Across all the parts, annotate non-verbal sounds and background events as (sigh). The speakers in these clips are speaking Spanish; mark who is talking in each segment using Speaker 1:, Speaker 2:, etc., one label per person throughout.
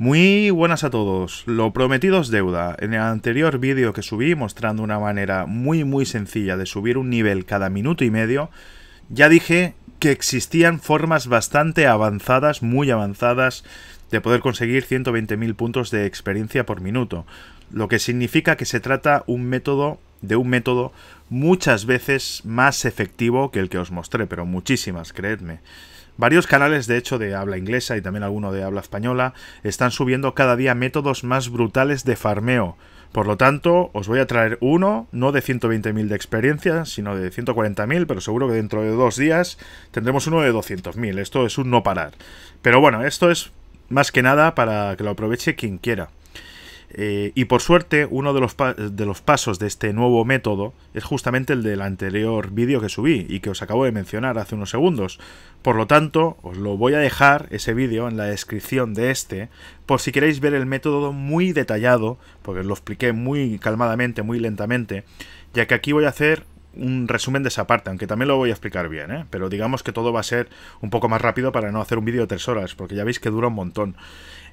Speaker 1: Muy buenas a todos, lo prometido es deuda. En el anterior vídeo que subí mostrando una manera muy muy sencilla de subir un nivel cada minuto y medio, ya dije que existían formas bastante avanzadas, muy avanzadas, de poder conseguir 120.000 puntos de experiencia por minuto, lo que significa que se trata un método de un método muchas veces más efectivo que el que os mostré, pero muchísimas, creedme. Varios canales, de hecho, de habla inglesa y también alguno de habla española, están subiendo cada día métodos más brutales de farmeo. Por lo tanto, os voy a traer uno, no de 120.000 de experiencia, sino de 140.000, pero seguro que dentro de dos días tendremos uno de 200.000. Esto es un no parar. Pero bueno, esto es más que nada para que lo aproveche quien quiera. Eh, y por suerte, uno de los, pasos de este nuevo método es justamente el del anterior vídeo que subí y que os acabo de mencionar hace unos segundos. Por lo tanto, os lo voy a dejar ese vídeo en la descripción de este, por si queréis ver el método muy detallado, porque lo expliqué muy calmadamente, muy lentamente, ya que aquí voy a hacer un resumen de esa parte, aunque también lo voy a explicar bien, ¿eh? pero digamos que todo va a ser un poco más rápido para no hacer un vídeo de tres horas, porque ya veis que dura un montón.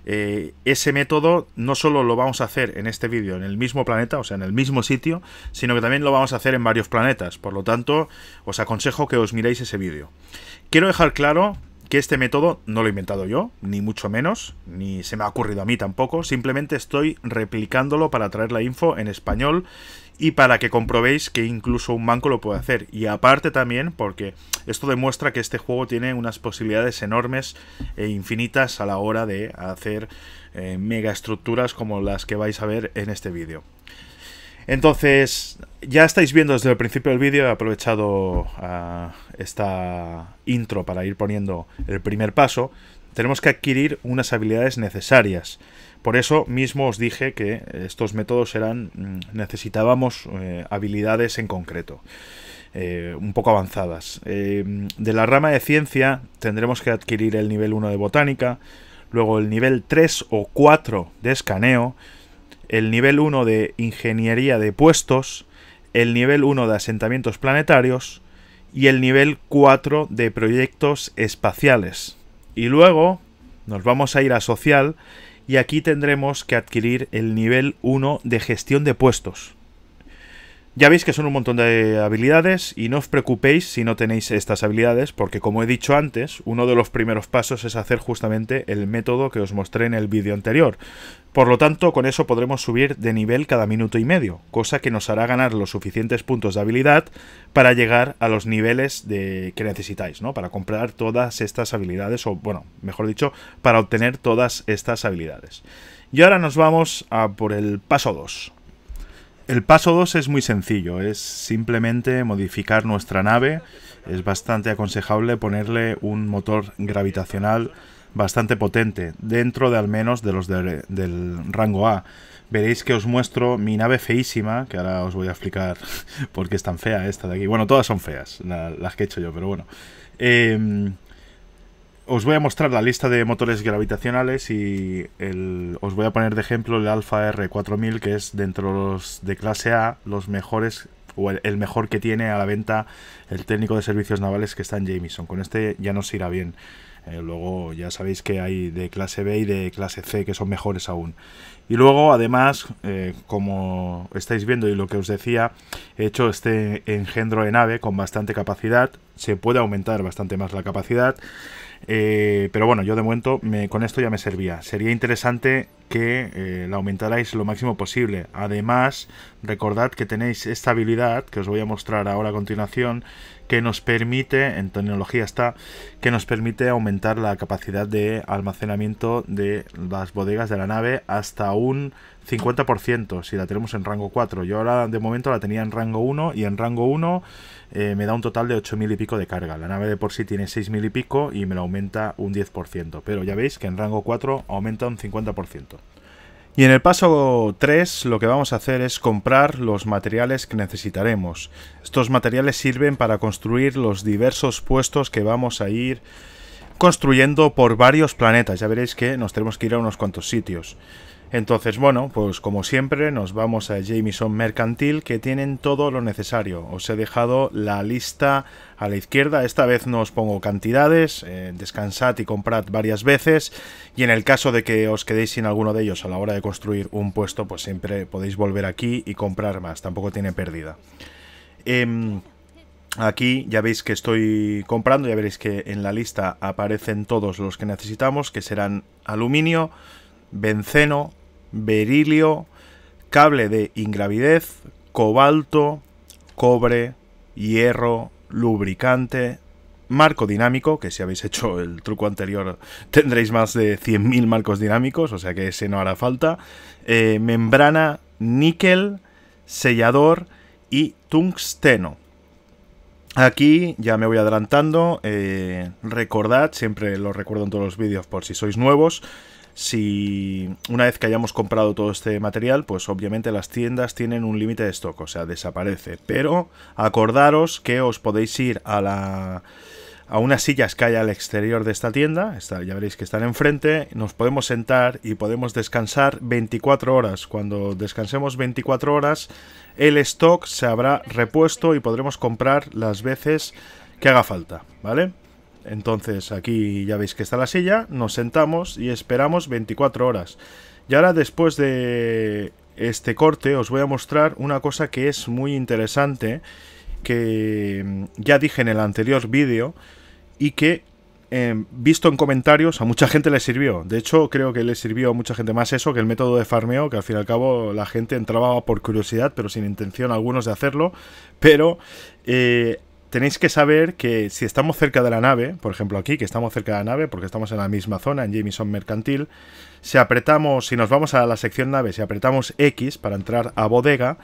Speaker 1: Eh, ese método no solo lo vamos a hacer en este vídeo en el mismo planeta, o sea, en el mismo sitio, sino que también lo vamos a hacer en varios planetas. Por lo tanto, os aconsejo que os miréis ese vídeo. Quiero dejar claro que este método no lo he inventado yo, ni mucho menos, ni se me ha ocurrido a mí tampoco, simplemente estoy replicándolo para traer la info en español y para que comprobéis que incluso un banco lo puede hacer. Y aparte también porque esto demuestra que este juego tiene unas posibilidades enormes e infinitas a la hora de hacer eh, mega estructuras como las que vais a ver en este vídeo. Entonces, ya estáis viendo desde el principio del vídeo, he aprovechado ah, esta intro para ir poniendo el primer paso. Tenemos que adquirir unas habilidades necesarias. Por eso mismo os dije que estos métodos eran mm, necesitábamos eh, habilidades en concreto, eh, un poco avanzadas. Eh, de la rama de ciencia tendremos que adquirir el nivel 1 de botánica, luego el nivel 3 o 4 de escaneo, el nivel 1 de ingeniería de puestos, el nivel 1 de asentamientos planetarios y el nivel 4 de proyectos espaciales. Y luego nos vamos a ir a social y aquí tendremos que adquirir el nivel 1 de gestión de puestos. Ya veis que son un montón de habilidades y no os preocupéis si no tenéis estas habilidades porque como he dicho antes, uno de los primeros pasos es hacer justamente el método que os mostré en el vídeo anterior. Por lo tanto, con eso podremos subir de nivel cada minuto y medio, cosa que nos hará ganar los suficientes puntos de habilidad para llegar a los niveles de... que necesitáis, ¿no? Para comprar todas estas habilidades o, bueno, mejor dicho, para obtener todas estas habilidades. Y ahora nos vamos a por el paso 2. El paso 2 es muy sencillo, es simplemente modificar nuestra nave. Es bastante aconsejable ponerle un motor gravitacional bastante potente, dentro de al menos de los del rango A. Veréis que os muestro mi nave feísima, que ahora os voy a explicar (laughs) por qué es tan fea esta de aquí. Bueno, todas son feas, las que he hecho yo, pero bueno. Em, os voy a mostrar la lista de motores gravitacionales y os voy a poner de ejemplo el Alfa R4000, que es dentro de, clase A los mejores o el, mejor que tiene a la venta el técnico de servicios navales que está en Jameson. Con este ya nos irá bien. Eh, luego ya sabéis que hay de clase B y de clase C que son mejores aún. Y luego además, eh, como estáis viendo y lo que os decía, he hecho este engendro de nave con bastante capacidad. Se puede aumentar bastante más la capacidad. Eh, pero bueno, yo de momento con esto ya me servía. Sería interesante que eh, la aumentarais lo máximo posible. Además, recordad que tenéis esta habilidad que os voy a mostrar ahora a continuación, que nos permite, en tecnología está, que nos permite aumentar la capacidad de almacenamiento de las bodegas de la nave hasta un 50% si la tenemos en rango 4. Yo ahora de momento la tenía en rango 1 y en rango 1 eh, me da un total de 8.000 y pico de carga. La nave de por sí tiene 6.000 y pico y me lo aumenta un 10%. Pero ya veis que en rango 4 aumenta un 50%. Y en el paso 3 lo que vamos a hacer es comprar los materiales que necesitaremos. Estos materiales sirven para construir los diversos puestos que vamos a ir construyendo por varios planetas. Ya veréis que nos tenemos que ir a unos cuantos sitios. Entonces, bueno, pues como siempre nos vamos a Jameson Mercantil que tienen todo lo necesario. Os he dejado la lista a la izquierda, esta vez no os pongo cantidades, eh, descansad y comprad varias veces y en el caso de que os quedéis sin alguno de ellos a la hora de construir un puesto, pues siempre podéis volver aquí y comprar más, tampoco tiene pérdida. Em, aquí ya veis que estoy comprando, ya veréis que en la lista aparecen todos los que necesitamos, que serán aluminio, benceno, berilio, cable de ingravidez, cobalto, cobre, hierro, lubricante, marco dinámico, que si habéis hecho el truco anterior tendréis más de 100.000 marcos dinámicos, o sea que ese no hará falta, eh, membrana, níquel, sellador y tungsteno. Aquí ya me voy adelantando, eh, recordad, siempre lo recuerdo en todos los vídeos por si sois nuevos, si una vez que hayamos comprado todo este material, pues obviamente las tiendas tienen un límite de stock, o sea, desaparece. Pero acordaros que os podéis ir a la a unas sillas que hay al exterior de esta tienda, ya veréis que están enfrente, nos podemos sentar y podemos descansar 24 horas. Cuando descansemos 24 horas, el stock se habrá repuesto y podremos comprar las veces que haga falta, ¿vale? Entonces aquí ya veis que está la silla, nos sentamos y esperamos 24 horas. Y ahora después de este corte os voy a mostrar una cosa que es muy interesante, que mm, ya dije en el anterior vídeo y que em, visto en comentarios a mucha gente le sirvió. De hecho creo que le sirvió a mucha gente más eso que el método de farmeo, que al fin y al cabo la gente entraba por curiosidad, pero sin intención algunos de hacerlo. Pero eh, tenéis que saber que si estamos cerca de la nave, por ejemplo aquí, que estamos cerca de la nave, porque estamos en la misma zona, en Jameson Mercantil, si apretamos, si nos vamos a la sección nave, si apretamos X para entrar a bodega,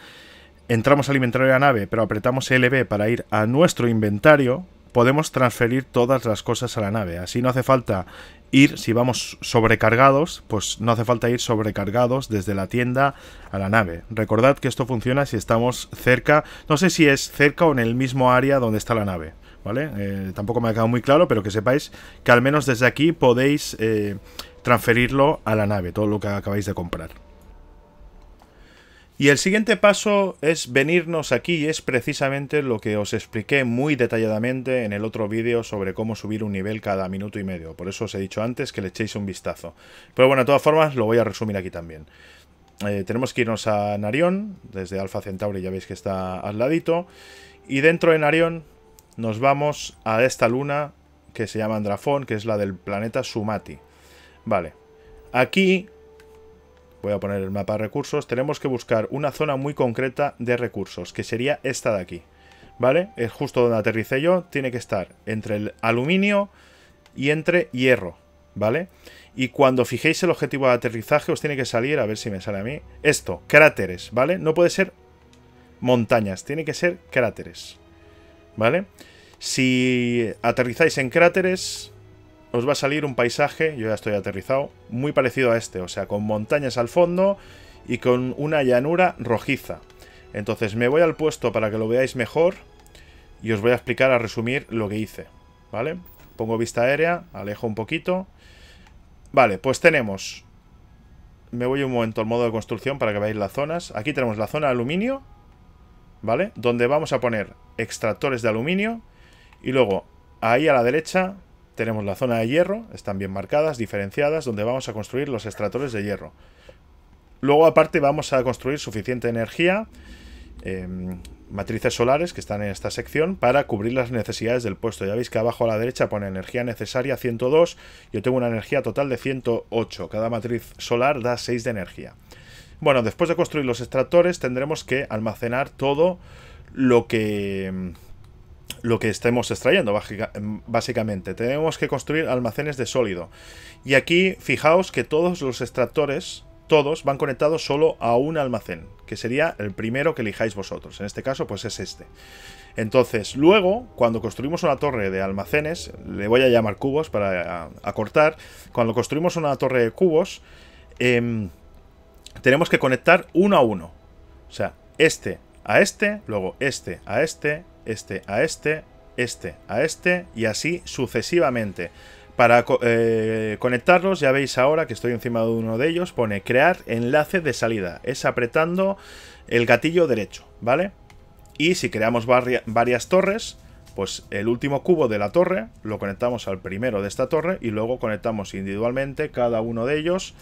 Speaker 1: entramos al inventario de la nave, pero apretamos LB para ir a nuestro inventario, podemos transferir todas las cosas a la nave. Así no hace falta ir, si vamos sobrecargados, pues no hace falta ir sobrecargados desde la tienda a la nave. Recordad que esto funciona si estamos cerca, no sé si es cerca o en el mismo área donde está la nave. ¿Vale? Eh, tampoco me ha quedado muy claro, pero que sepáis que al menos desde aquí podéis eh, transferirlo a la nave, todo lo que acabáis de comprar. Y el siguiente paso es venirnos aquí y es precisamente lo que os expliqué muy detalladamente en el otro vídeo sobre cómo subir un nivel cada minuto y medio. Por eso os he dicho antes que le echéis un vistazo. Pero bueno, de todas formas lo voy a resumir aquí también. Eh, tenemos que irnos a Narion, desde Alpha Centauri ya veis que está al ladito. Y dentro de Narion nos vamos a esta luna que se llama Andrafón, que es la del planeta Sumati. Vale, aquí voy a poner el mapa de recursos, tenemos que buscar una zona muy concreta de recursos, que sería esta de aquí. ¿Vale? Es justo donde aterricé yo, tiene que estar entre el aluminio y entre hierro, ¿vale? Y cuando fijéis el objetivo de aterrizaje os tiene que salir, a ver si me sale a mí, esto, cráteres, ¿vale? No puede ser montañas, tiene que ser cráteres, ¿vale? Si aterrizáis en cráteres, os va a salir un paisaje, yo ya estoy aterrizado, muy parecido a este, o sea, con montañas al fondo y con una llanura rojiza. Entonces me voy al puesto para que lo veáis mejor y os voy a explicar a resumir lo que hice, ¿vale? Pongo vista aérea, alejo un poquito. Vale, pues tenemos... Me voy un momento al modo de construcción para que veáis las zonas. Aquí tenemos la zona de aluminio, ¿vale? Donde vamos a poner extractores de aluminio y luego ahí a la derecha tenemos la zona de hierro, están bien marcadas, diferenciadas, donde vamos a construir los extractores de hierro. Luego, aparte, vamos a construir suficiente energía, em, matrices solares que están en esta sección, para cubrir las necesidades del puesto. Ya veis que abajo a la derecha pone energía necesaria 102, yo tengo una energía total de 108. Cada matriz solar da 6 de energía. Bueno, después de construir los extractores tendremos que almacenar todo lo que em, lo que estemos extrayendo, em, básicamente. Tenemos que construir almacenes de sólido. Y aquí, fijaos que todos los extractores, todos, van conectados solo a un almacén, que sería el primero que elijáis vosotros. En este caso, pues es este. Entonces, luego, cuando construimos una torre de almacenes, le voy a llamar cubos para acortar, cuando construimos una torre de cubos, em, tenemos que conectar uno a uno. O sea, este a este, luego este a este, este a este, este a este y así sucesivamente. Para eh, conectarlos, ya veis ahora que estoy encima de uno de ellos, pone crear enlace de salida. Es apretando el gatillo derecho, ¿vale? Y si creamos varias torres, pues el último cubo de la torre lo conectamos al primero de esta torre y luego conectamos individualmente cada uno de ellos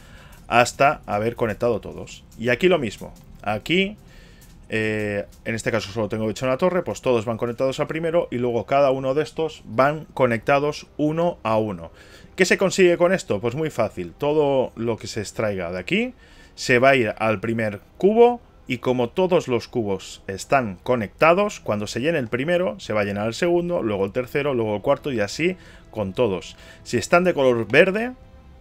Speaker 1: hasta haber conectado todos. Y aquí lo mismo. Aquí eh, en este caso solo tengo hecho una torre, pues todos van conectados al primero y luego cada uno de estos van conectados uno a uno. ¿Qué se consigue con esto? Pues muy fácil, todo lo que se extraiga de aquí se va a ir al primer cubo y como todos los cubos están conectados, cuando se llene el primero se va a llenar el segundo, luego el tercero, luego el cuarto y así con todos. Si están de color verde,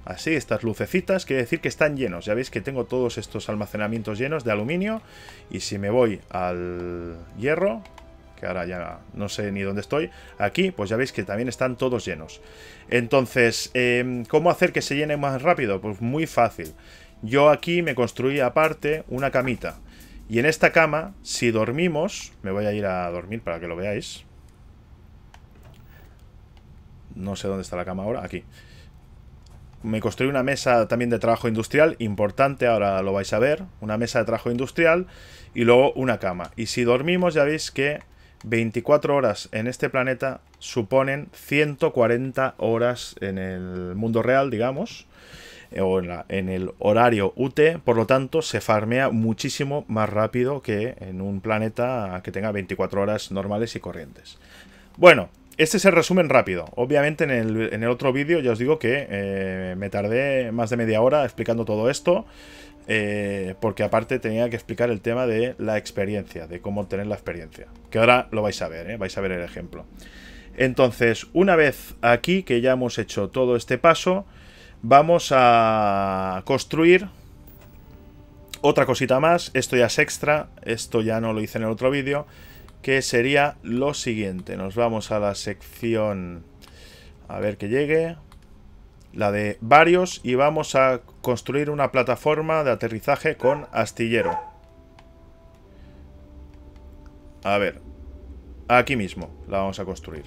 Speaker 1: Así, estas lucecitas quiere decir que están llenos. Ya veis que tengo todos estos almacenamientos llenos de aluminio. Y si me voy al hierro, que ahora ya no sé ni dónde estoy, aquí, pues ya veis que también están todos llenos. Entonces, em, ¿cómo hacer que se llene más rápido? Pues muy fácil. Yo aquí me construí aparte una camita. Y en esta cama, si dormimos, me voy a ir a dormir para que lo veáis. No sé dónde está la cama ahora, Aquí me construí una mesa también de trabajo industrial, importante, ahora lo vais a ver, una mesa de trabajo industrial y luego una cama. Y si dormimos ya veis que 24 horas en este planeta suponen 140 horas en el mundo real, digamos, eh, o en, el horario UT, por lo tanto se farmea muchísimo más rápido que en un planeta que tenga 24 horas normales y corrientes. Bueno, este es el resumen rápido. Obviamente en el, otro vídeo ya os digo que eh, me tardé más de media hora explicando todo esto. Eh, porque aparte tenía que explicar el tema de la experiencia, de cómo obtener la experiencia. Que ahora lo vais a ver, eh, vais a ver el ejemplo. Entonces, una vez aquí que ya hemos hecho todo este paso, vamos a construir otra cosita más. Esto ya es extra, esto ya no lo hice en el otro vídeo que sería lo siguiente. Nos vamos a la sección, a ver que llegue, la de varios y vamos a construir una plataforma de aterrizaje con astillero. A ver, aquí mismo la vamos a construir.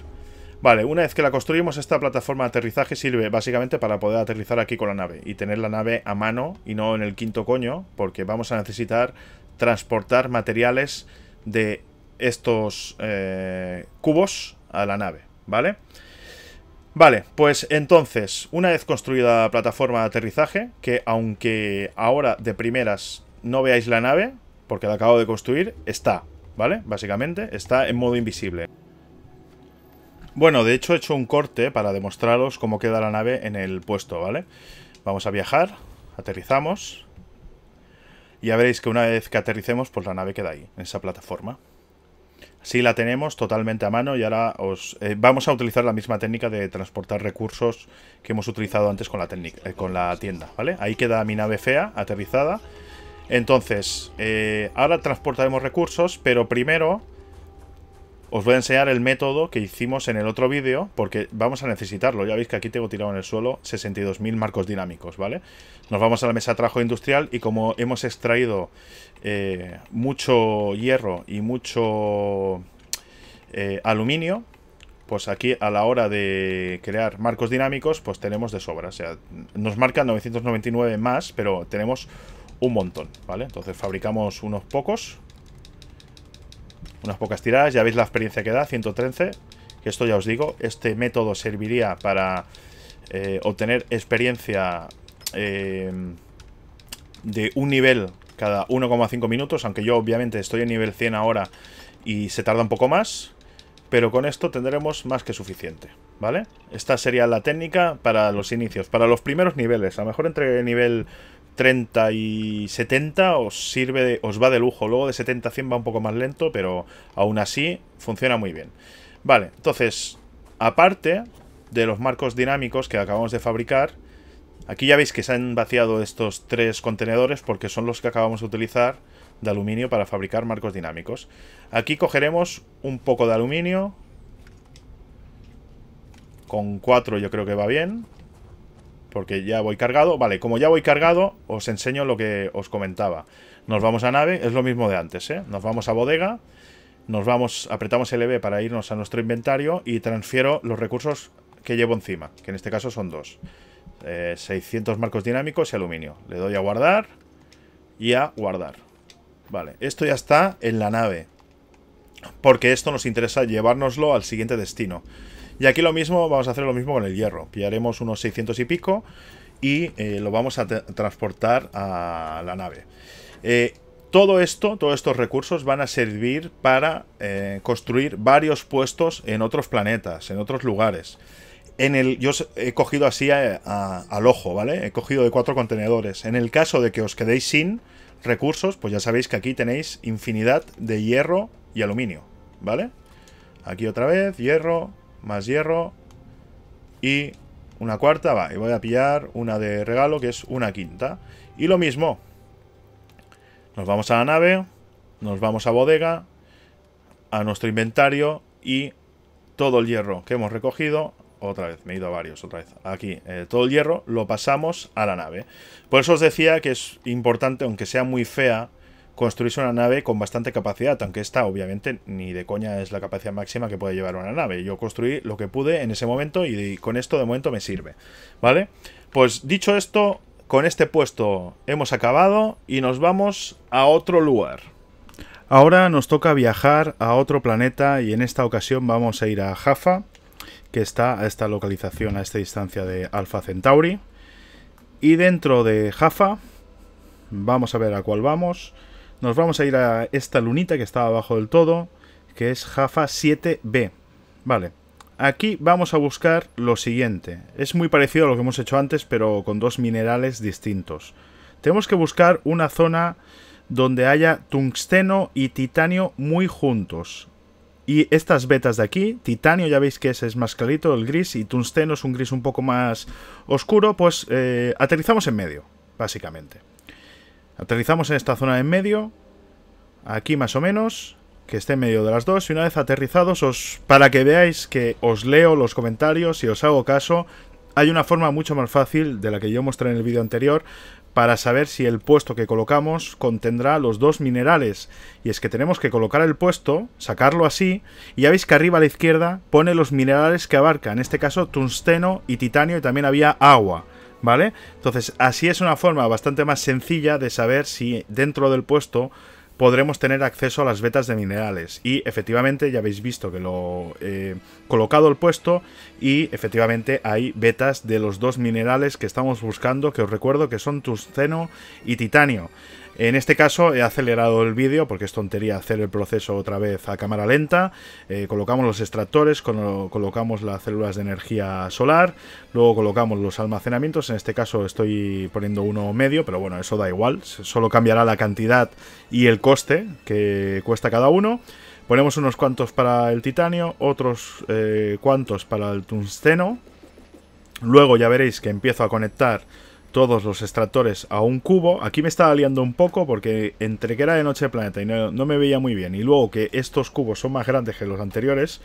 Speaker 1: Vale, una vez que la construimos, esta plataforma de aterrizaje sirve básicamente para poder aterrizar aquí con la nave y tener la nave a mano y no en el quinto coño, porque vamos a necesitar transportar materiales de estos eh, cubos a la nave, ¿vale? Vale, pues entonces, una vez construida la plataforma de aterrizaje, que aunque ahora de primeras no veáis la nave, porque la acabo de construir, está, ¿vale? Básicamente, está en modo invisible. Bueno, de hecho he hecho un corte para demostraros cómo queda la nave en el puesto, ¿vale? Vamos a viajar, aterrizamos, y ya veréis que una vez que aterricemos, pues la nave queda ahí, en esa plataforma. Sí, la tenemos totalmente a mano y ahora os eh, vamos a utilizar la misma técnica de transportar recursos que hemos utilizado antes con la, técnica, eh, con la tienda, ¿vale? Ahí queda mi nave fea, aterrizada. Entonces, eh, ahora transportaremos recursos, pero primero os voy a enseñar el método que hicimos en el otro vídeo, porque vamos a necesitarlo. Ya veis que aquí tengo tirado en el suelo 62.000 marcos dinámicos, ¿vale? Nos vamos a la mesa de trabajo industrial y como hemos extraído eh, mucho hierro y mucho eh, aluminio, pues aquí a la hora de crear marcos dinámicos, pues tenemos de sobra. O sea, nos marca 999 más, pero tenemos un montón, ¿vale? Entonces fabricamos unos pocos unas pocas tiradas. Ya veis la experiencia que da, 113. Que esto ya os digo, este método serviría para eh, obtener experiencia eh, de un nivel cada 1,5 minutos. Aunque yo obviamente estoy en nivel 100 ahora y se tarda un poco más. Pero con esto tendremos más que suficiente, ¿vale? Esta sería la técnica para los inicios, para los primeros niveles. A lo mejor entre nivel 30 y 70 os sirve, os va de lujo. Luego de 70 a 100 va un poco más lento, pero aún así funciona muy bien. Vale, entonces, aparte de los marcos dinámicos que acabamos de fabricar, aquí ya veis que se han vaciado estos tres contenedores porque son los que acabamos de utilizar de aluminio para fabricar marcos dinámicos. Aquí cogeremos un poco de aluminio. Con 4 yo creo que va bien porque ya voy cargado. Vale, como ya voy cargado, os enseño lo que os comentaba. Nos vamos a nave, es lo mismo de antes, ¿eh? Nos vamos a bodega, nos vamos, apretamos LB para irnos a nuestro inventario y transfiero los recursos que llevo encima, que en este caso son dos. 600 eh, marcos dinámicos y aluminio. Le doy a guardar y a guardar. Vale, esto ya está en la nave. Porque esto nos interesa llevárnoslo al siguiente destino. Y aquí lo mismo, vamos a hacer lo mismo con el hierro. Pillaremos unos 600 y pico y eh, lo vamos a transportar a la nave. Eh, todo esto, todos estos recursos van a servir para eh, construir varios puestos en otros planetas, en otros lugares. En el, yo he cogido así al ojo, ¿vale? He cogido de cuatro contenedores. En el caso de que os quedéis sin recursos, pues ya sabéis que aquí tenéis infinidad de hierro y aluminio, ¿vale? Aquí otra vez, hierro, más hierro. Y una cuarta, va, y voy a pillar una de regalo, que es una quinta. Y lo mismo. Nos vamos a la nave, nos vamos a bodega, a nuestro inventario y todo el hierro que hemos recogido. Otra vez, me he ido a varios, otra vez. Aquí, eh, todo el hierro lo pasamos a la nave. Por eso os decía que es importante, aunque sea muy fea, construirse una nave con bastante capacidad, aunque esta obviamente ni de coña es la capacidad máxima que puede llevar una nave. Yo construí lo que pude en ese momento y con esto de momento me sirve, ¿vale? Pues dicho esto, con este puesto hemos acabado y nos vamos a otro lugar. Ahora nos toca viajar a otro planeta y en esta ocasión vamos a ir a Jaffa, que está a esta localización, a esta distancia de Alpha Centauri. Y dentro de Jaffa, vamos a ver a cuál vamos, nos vamos a ir a esta lunita que está abajo del todo, que es Jafa 7b. Vale, aquí vamos a buscar lo siguiente. Es muy parecido a lo que hemos hecho antes, pero con dos minerales distintos. Tenemos que buscar una zona donde haya tungsteno y titanio muy juntos. Y estas vetas de aquí, titanio ya veis que ese es más clarito, el gris, y tungsteno es un gris un poco más oscuro, pues eh, aterrizamos en medio, básicamente. Aterrizamos en esta zona de en medio. Aquí más o menos. Que esté en medio de las dos. Y una vez aterrizados, os, para que veáis que os leo los comentarios y os hago caso, hay una forma mucho más fácil de la que yo mostré en el vídeo anterior para saber si el puesto que colocamos contendrá los dos minerales. Y es que tenemos que colocar el puesto, sacarlo así, y ya veis que arriba a la izquierda pone los minerales que abarca, en este caso tungsteno y titanio y también había agua. ¿vale? Entonces, así es una forma bastante más sencilla de saber si dentro del puesto podremos tener acceso a las vetas de minerales. Y efectivamente, ya habéis visto que lo he colocado el puesto y efectivamente hay vetas de los dos minerales que estamos buscando, que os recuerdo que son Tusceno y Titanio. En este caso he acelerado el vídeo porque es tontería hacer el proceso otra vez a cámara lenta. Eh, colocamos los extractores, colocamos las células de energía solar, luego colocamos los almacenamientos. En este caso estoy poniendo uno medio, pero bueno, eso da igual. Solo cambiará la cantidad y el coste que cuesta cada uno. Ponemos unos cuantos para el titanio, otros eh, cuantos para el tungsteno. Luego ya veréis que empiezo a conectar todos los extractores a un cubo. Aquí me estaba liando un poco porque entre que era de noche de planeta y no, no, me veía muy bien y luego que estos cubos son más grandes que los anteriores,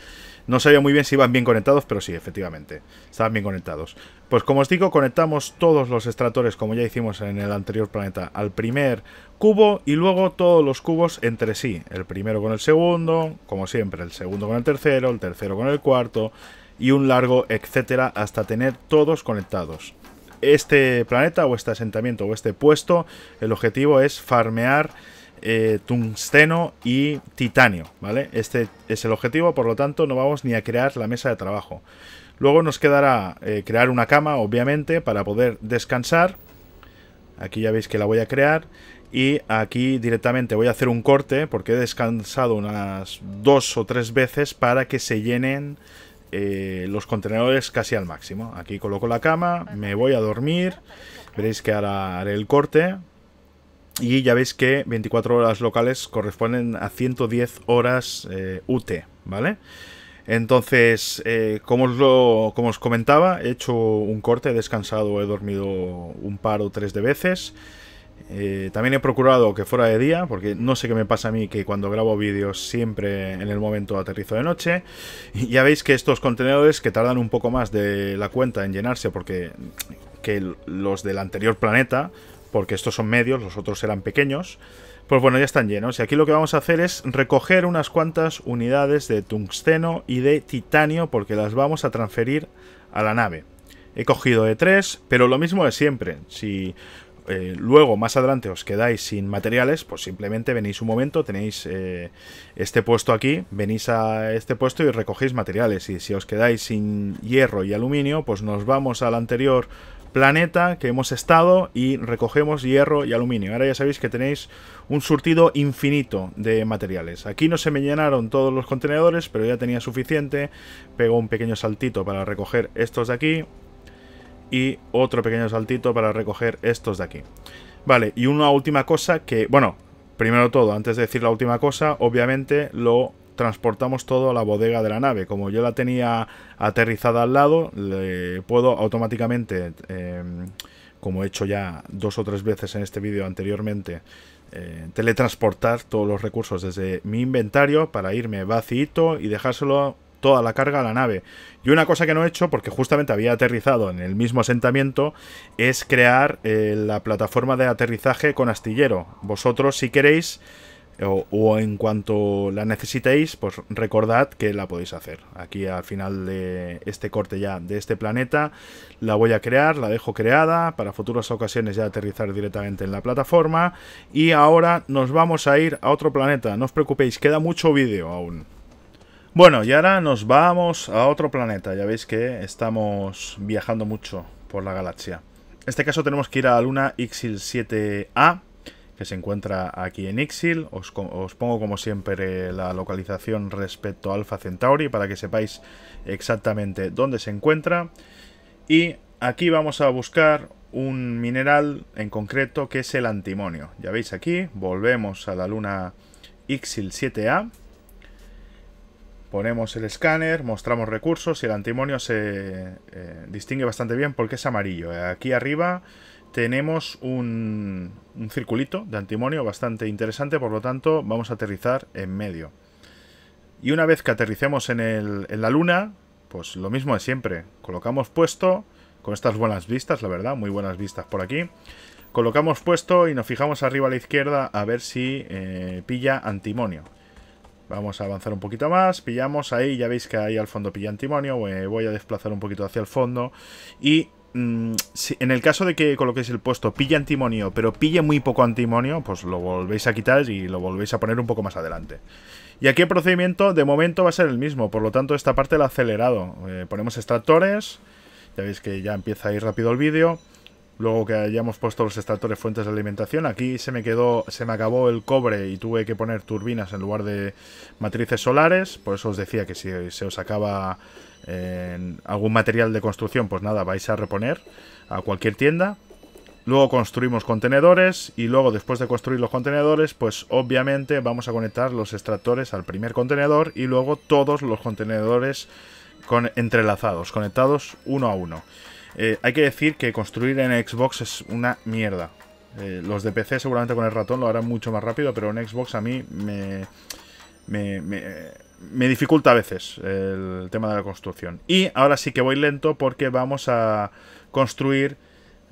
Speaker 1: no sabía muy bien si iban bien conectados, pero sí, efectivamente, estaban bien conectados. Pues como os digo, conectamos todos los extractores, como ya hicimos en el anterior planeta, al primer cubo y luego todos los cubos entre sí. El primero con el segundo, como siempre, el segundo con el tercero, el tercero con el cuarto y un largo, etcétera, hasta tener todos conectados este planeta o este asentamiento o este puesto, el objetivo es farmear eh, tungsteno y titanio, ¿vale? Este es el objetivo, por lo tanto no vamos ni a crear la mesa de trabajo. Luego nos quedará eh, crear una cama, obviamente, para poder descansar. Aquí ya veis que la voy a crear. Y aquí directamente voy a hacer un corte porque he descansado unas dos o tres veces para que se llenen eh, los contenedores casi al máximo. Aquí coloco la cama, me voy a dormir. Veréis que ahora haré el corte. Y ya veis que 24 horas locales corresponden a 110 horas eh, UT, ¿vale? Entonces, eh, como, lo, como os comentaba, he hecho un corte, he descansado, he dormido un par o tres de veces. Eh, también he procurado que fuera de día, porque no sé qué me pasa a mí que cuando grabo vídeos siempre en el momento aterrizo de noche. Y ya veis que estos contenedores que tardan un poco más de la cuenta en llenarse porque que los del anterior planeta, porque estos son medios, los otros eran pequeños, pues bueno, ya están llenos. Y aquí lo que vamos a hacer es recoger unas cuantas unidades de tungsteno y de titanio porque las vamos a transferir a la nave. He cogido de tres, pero lo mismo de siempre. Si eh, luego más adelante os quedáis sin materiales, pues simplemente venís un momento, tenéis eh, este puesto aquí, venís a este puesto y recogéis materiales. Y si os quedáis sin hierro y aluminio, pues nos vamos al anterior planeta que hemos estado y recogemos hierro y aluminio. Ahora ya sabéis que tenéis un surtido infinito de materiales. Aquí no se me llenaron todos los contenedores, pero ya tenía suficiente. Pego un pequeño saltito para recoger estos de aquí y otro pequeño saltito para recoger estos de aquí. Vale, y una última cosa que, bueno, primero todo, antes de decir la última cosa, obviamente lo transportamos todo a la bodega de la nave. Como yo la tenía aterrizada al lado, le puedo automáticamente, em, como he hecho ya dos o tres veces en este vídeo anteriormente, eh, teletransportar todos los recursos desde mi inventario para irme vacío y dejárselo toda la carga a la nave. Y una cosa que no he hecho, porque justamente había aterrizado en el mismo asentamiento, es crear eh, la plataforma de aterrizaje con astillero. Vosotros, si queréis, o, o, en cuanto la necesitéis, pues recordad que la podéis hacer. Aquí al final de este corte ya de este planeta, la voy a crear, la dejo creada para futuras ocasiones ya aterrizar directamente en la plataforma. Y ahora nos vamos a ir a otro planeta, no os preocupéis, queda mucho vídeo aún. Bueno, y ahora nos vamos a otro planeta. Ya veis que estamos viajando mucho por la galaxia. En este caso tenemos que ir a la luna Ixil 7A, que se encuentra aquí en Ixil. Os, pongo como siempre la localización respecto a Alpha Centauri para que sepáis exactamente dónde se encuentra. Y aquí vamos a buscar un mineral en concreto que es el antimonio. Ya veis aquí, volvemos a la luna Ixil 7A Ponemos el escáner, mostramos recursos y el antimonio se eh, distingue bastante bien porque es amarillo. Aquí arriba tenemos un, circulito de antimonio bastante interesante, por lo tanto vamos a aterrizar en medio. Y una vez que aterricemos en, la luna, pues lo mismo de siempre. Colocamos puesto, con estas buenas vistas, la verdad, muy buenas vistas por aquí. Colocamos puesto y nos fijamos arriba a la izquierda a ver si eh, pilla antimonio. Vamos a avanzar un poquito más, pillamos ahí, ya veis que ahí al fondo pilla antimonio, voy a desplazar un poquito hacia el fondo y mm, en el caso de que coloquéis el puesto pilla antimonio, pero pille muy poco antimonio, pues lo volvéis a quitar y lo volvéis a poner un poco más adelante. Y aquí el procedimiento de momento va a ser el mismo, por lo tanto esta parte la acelerado. Eh, ponemos extractores, ya veis que ya empieza a ir rápido el vídeo. Luego que hayamos puesto los extractores fuentes de alimentación, aquí se me quedó, se me acabó el cobre y tuve que poner turbinas en lugar de matrices solares. Por eso os decía que si se os acaba eh, algún material de construcción, pues nada, vais a reponer a cualquier tienda. Luego construimos contenedores y luego después de construir los contenedores, pues obviamente vamos a conectar los extractores al primer contenedor y luego todos los contenedores con, entrelazados, conectados uno a uno. Eh, hay que decir que construir en Xbox es una mierda. Eh, los de PC seguramente con el ratón lo harán mucho más rápido, pero en Xbox a mí me, me dificulta a veces el tema de la construcción. Y ahora sí que voy lento porque vamos a construir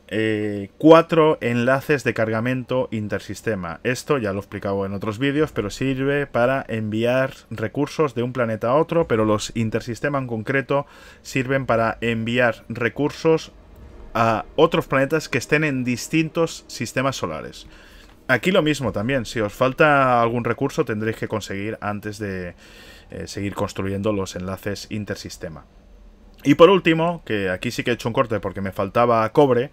Speaker 1: eh, cuatro enlaces de cargamento intersistema. Esto ya lo he explicado en otros vídeos, pero sirve para enviar recursos de un planeta a otro, pero los intersistema en concreto sirven para enviar recursos a otros planetas que estén en distintos sistemas solares. Aquí lo mismo también, si os falta algún recurso tendréis que conseguir antes de eh, seguir construyendo los enlaces intersistema. Y por último, que aquí sí que he hecho un corte porque me faltaba cobre,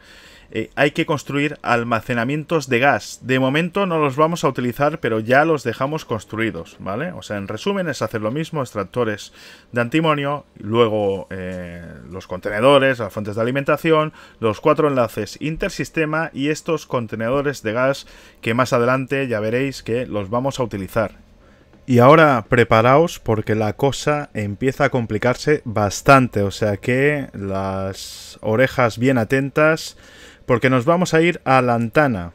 Speaker 1: eh, hay que construir almacenamientos de gas. De momento no los vamos a utilizar, pero ya los dejamos construidos, ¿vale? O sea, en resumen es hacer lo mismo, extractores de antimonio, luego eh, los contenedores, las fuentes de alimentación, los cuatro enlaces intersistema y estos contenedores de gas que más adelante ya veréis que los vamos a utilizar. Y ahora preparaos porque la cosa empieza a complicarse bastante, o sea que las orejas bien atentas porque nos vamos a ir a Lantana.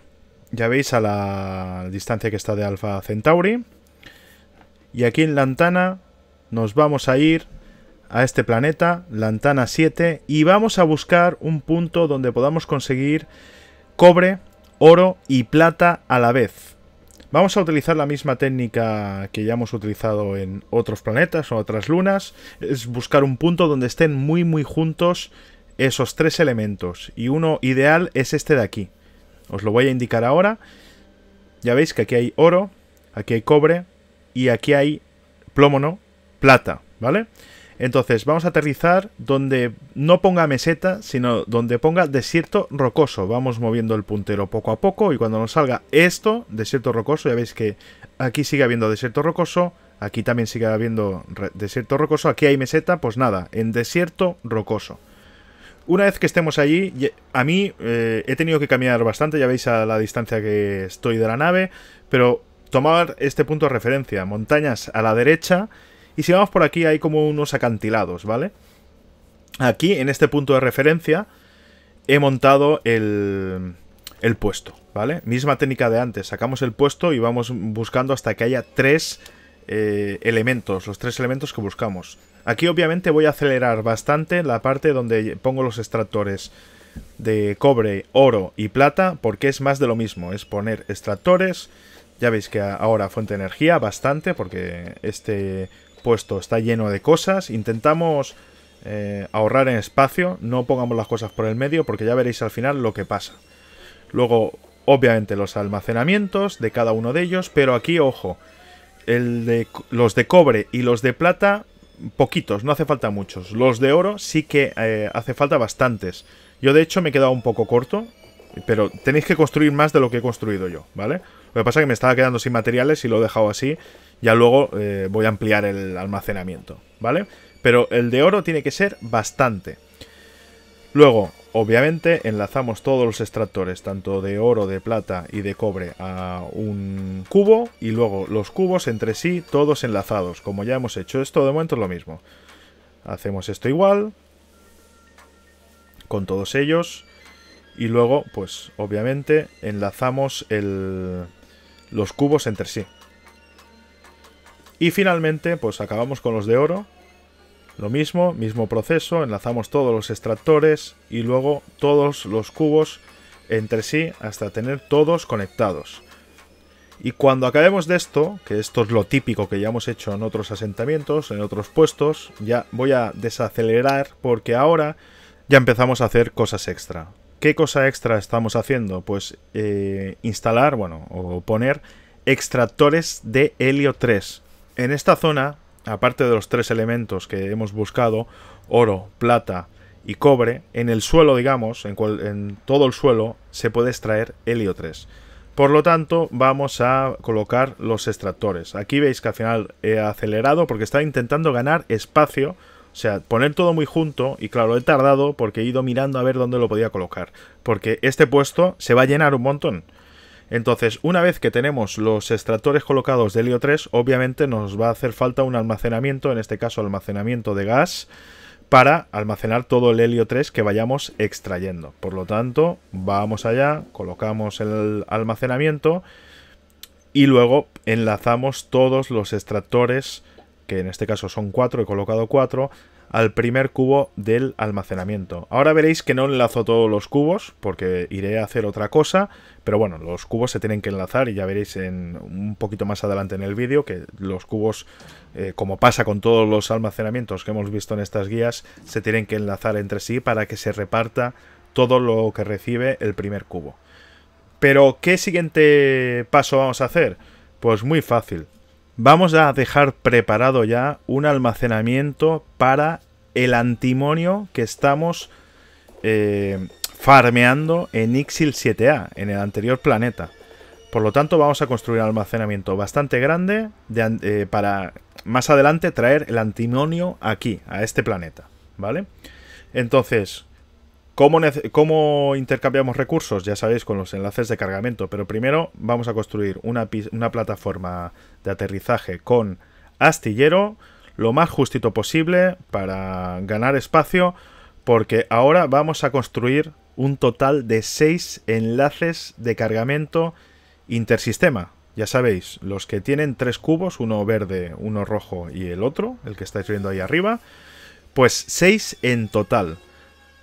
Speaker 1: Ya veis a la distancia que está de Alfa Centauri. Y aquí en Lantana nos vamos a ir a este planeta, Lantana 7, y vamos a buscar un punto donde podamos conseguir cobre, oro y plata a la vez. Vamos a utilizar la misma técnica que ya hemos utilizado en otros planetas o otras lunas, es buscar un punto donde estén muy muy juntos esos tres elementos, y uno ideal es este de aquí. Os lo voy a indicar ahora. Ya veis que aquí hay oro, aquí hay cobre y aquí hay plomo, no, plata, ¿vale? Entonces, vamos a aterrizar donde no ponga meseta, sino donde ponga desierto rocoso. Vamos moviendo el puntero poco a poco y cuando nos salga esto, desierto rocoso, ya veis que aquí sigue habiendo desierto rocoso, aquí también sigue habiendo desierto rocoso, aquí hay meseta, pues nada, en desierto rocoso. Una vez que estemos allí, a mí eh, he tenido que caminar bastante, ya veis a la distancia que estoy de la nave, pero tomar este punto de referencia, montañas a la derecha y si vamos por aquí hay como unos acantilados, ¿vale? Aquí, en este punto de referencia, he montado el, el puesto, ¿vale? Misma técnica de antes, sacamos el puesto y vamos buscando hasta que haya tres eh, elementos, los tres elementos que buscamos. Aquí obviamente voy a acelerar bastante la parte donde pongo los extractores de cobre, oro y plata, porque es más de lo mismo, es poner extractores, ya veis que ahora fuente de energía bastante, porque este puesto está lleno de cosas. Intentamos eh, ahorrar en espacio, no pongamos las cosas por el medio porque ya veréis al final lo que pasa. Luego, obviamente, los almacenamientos de cada uno de ellos, pero aquí, ojo, los de cobre y los de plata, poquitos, no hace falta muchos. Los de oro sí que eh, hace falta bastantes. Yo de hecho me he quedado un poco corto, pero tenéis que construir más de lo que he construido yo, ¿vale? vale lo que pasa es que me estaba quedando sin materiales y lo he dejado así. Ya luego eh, voy a ampliar el almacenamiento, ¿vale? Pero el de oro tiene que ser bastante. Luego, obviamente, enlazamos todos los extractores, tanto de oro, de plata y de cobre, a un cubo. Y luego los cubos entre sí, todos enlazados. Como ya hemos hecho esto, de momento es lo mismo. Hacemos esto igual. Con todos ellos. Y luego, pues obviamente, enlazamos el, los cubos entre sí. Y finalmente, pues acabamos con los de oro. Lo mismo, mismo proceso, enlazamos todos los extractores y luego todos los cubos entre sí hasta tener todos conectados. Y cuando acabemos de esto, que esto es lo típico que ya hemos hecho en otros asentamientos, en otros puestos, ya voy a desacelerar porque ahora ya empezamos a hacer cosas extra. ¿Qué cosa extra estamos haciendo? Pues eh, instalar, bueno, o poner extractores de helio 3. En esta zona, aparte de los tres elementos que hemos buscado, oro, plata y cobre, en el suelo, digamos, en, en todo el suelo, se puede extraer helio 3. Por lo tanto, vamos a colocar los extractores. Aquí veis que al final he acelerado porque está intentando ganar espacio o sea, poner todo muy junto, y claro, he tardado porque he ido mirando a ver dónde lo podía colocar. Porque este puesto se va a llenar un montón. Entonces, una vez que tenemos los extractores colocados de helio 3, obviamente nos va a hacer falta un almacenamiento, en este caso almacenamiento de gas, para almacenar todo el helio 3 que vayamos extrayendo. Por lo tanto, vamos allá, colocamos el almacenamiento y luego enlazamos todos los extractores que en este caso son 4, he colocado 4, al primer cubo del almacenamiento. Ahora veréis que no enlazo todos los cubos, porque iré a hacer otra cosa, pero bueno, los cubos se tienen que enlazar y ya veréis en un poquito más adelante en el vídeo que los cubos, eh, como pasa con todos los almacenamientos que hemos visto en estas guías, se tienen que enlazar entre sí para que se reparta todo lo que recibe el primer cubo. Pero, ¿qué siguiente paso vamos a hacer? Pues muy fácil. Vamos a dejar preparado ya un almacenamiento para el antimonio que estamos eh, farmeando en Ixil 7A, en el anterior planeta. Por lo tanto, vamos a construir un almacenamiento bastante grande eh, para más adelante traer el antimonio aquí, a este planeta, ¿vale? Entonces, ¿Cómo, intercambiamos recursos? Ya sabéis, con los enlaces de cargamento. Pero primero vamos a construir una, plataforma de aterrizaje con astillero, lo más justito posible para ganar espacio, porque ahora vamos a construir un total de 6 enlaces de cargamento intersistema. Ya sabéis, los que tienen tres cubos, uno verde, uno rojo y el otro, el que estáis viendo ahí arriba, pues seis en total.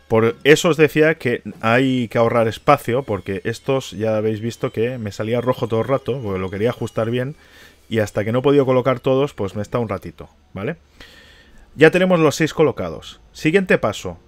Speaker 1: Por eso os decía que hay que ahorrar espacio, porque estos ya habéis visto que me salía rojo todo el rato, porque lo quería ajustar bien, y hasta que no he podido colocar todos, pues me está un ratito, ¿vale? Ya tenemos los seis colocados. Siguiente paso.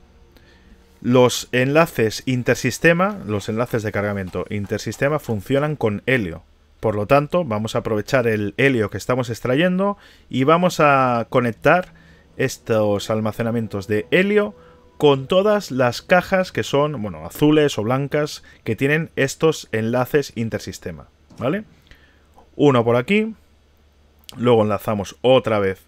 Speaker 1: Los enlaces intersistema, los enlaces de cargamento intersistema funcionan con helio. Por lo tanto, vamos a aprovechar el helio que estamos extrayendo y vamos a conectar estos almacenamientos de helio con todas las cajas que son, bueno, azules o blancas, que tienen estos enlaces intersistema, ¿vale? Uno por aquí, luego enlazamos otra vez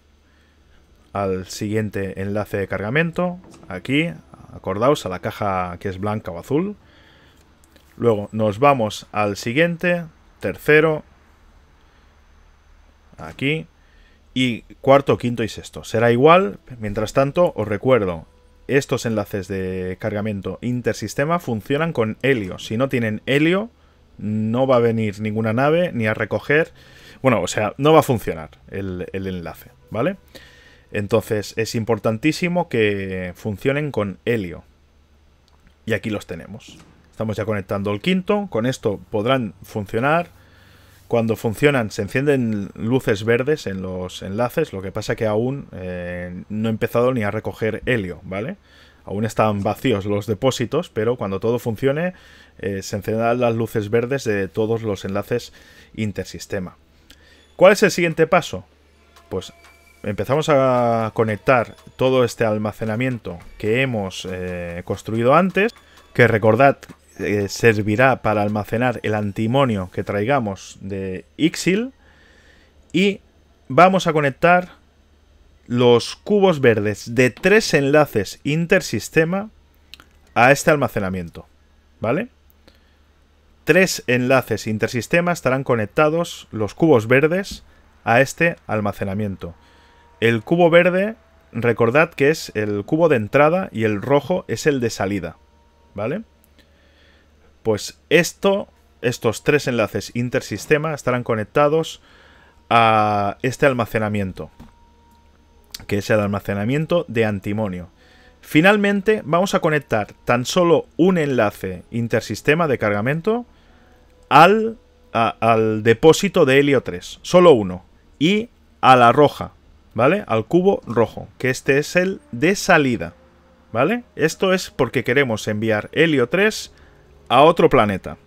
Speaker 1: al siguiente enlace de cargamento, aquí, acordaos, a la caja que es blanca o azul. Luego nos vamos al siguiente, tercero, aquí, y cuarto, quinto y sexto. Será igual, mientras tanto os recuerdo, estos enlaces de cargamento intersistema funcionan con helio. Si no tienen helio, no va a venir ninguna nave ni a recoger. Bueno, o sea, no va a funcionar el, el enlace, ¿vale? Entonces es importantísimo que funcionen con helio. Y aquí los tenemos. Estamos ya conectando el quinto. Con esto podrán funcionar cuando funcionan se encienden luces verdes en los enlaces, lo que pasa que aún eh, no he empezado ni a recoger helio, ¿vale? Aún están vacíos los depósitos, pero cuando todo funcione eh, se encenderán las luces verdes de todos los enlaces intersistema. ¿Cuál es el siguiente paso? Pues empezamos a conectar todo este almacenamiento que hemos eh, construido antes, que recordad eh, servirá para almacenar el antimonio que traigamos de Ixil. Y vamos a conectar los cubos verdes de tres enlaces intersistema a este almacenamiento. ¿Vale? Tres enlaces intersistema estarán conectados los cubos verdes a este almacenamiento. El cubo verde, recordad que es el cubo de entrada y el rojo es el de salida. ¿Vale? Pues esto, estos tres enlaces intersistema estarán conectados a este almacenamiento, que es el almacenamiento de antimonio. Finalmente vamos a conectar tan solo un enlace intersistema de cargamento al, al depósito de helio 3, solo uno, y a la roja, ¿vale? Al cubo rojo, que este es el de salida, ¿vale? Esto es porque queremos enviar helio 3 a otro planeta.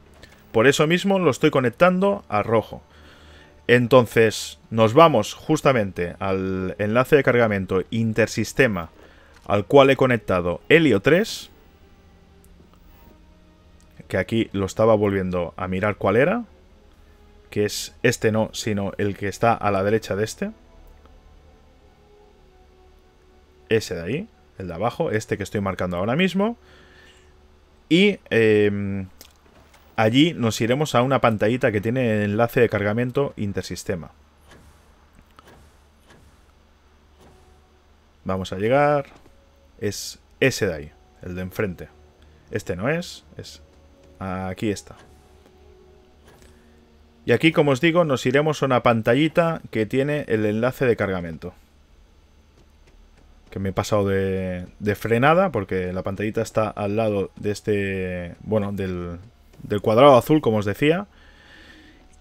Speaker 1: Por eso mismo lo estoy conectando a rojo. Entonces nos vamos justamente al enlace de cargamento intersistema al cual he conectado Helio 3. Que aquí lo estaba volviendo a mirar cuál era. Que es este no, sino el que está a la derecha de este. Ese de ahí, el de abajo, este que estoy marcando ahora mismo. Y em, allí nos iremos a una pantallita que tiene el enlace de cargamento intersistema. Vamos a llegar. Es ese de ahí, el de enfrente. Este no es, es... Aquí está. Y aquí, como os digo, nos iremos a una pantallita que tiene el enlace de cargamento que me he pasado de, frenada porque la pantallita está al lado de este, bueno, del, cuadrado azul, como os decía.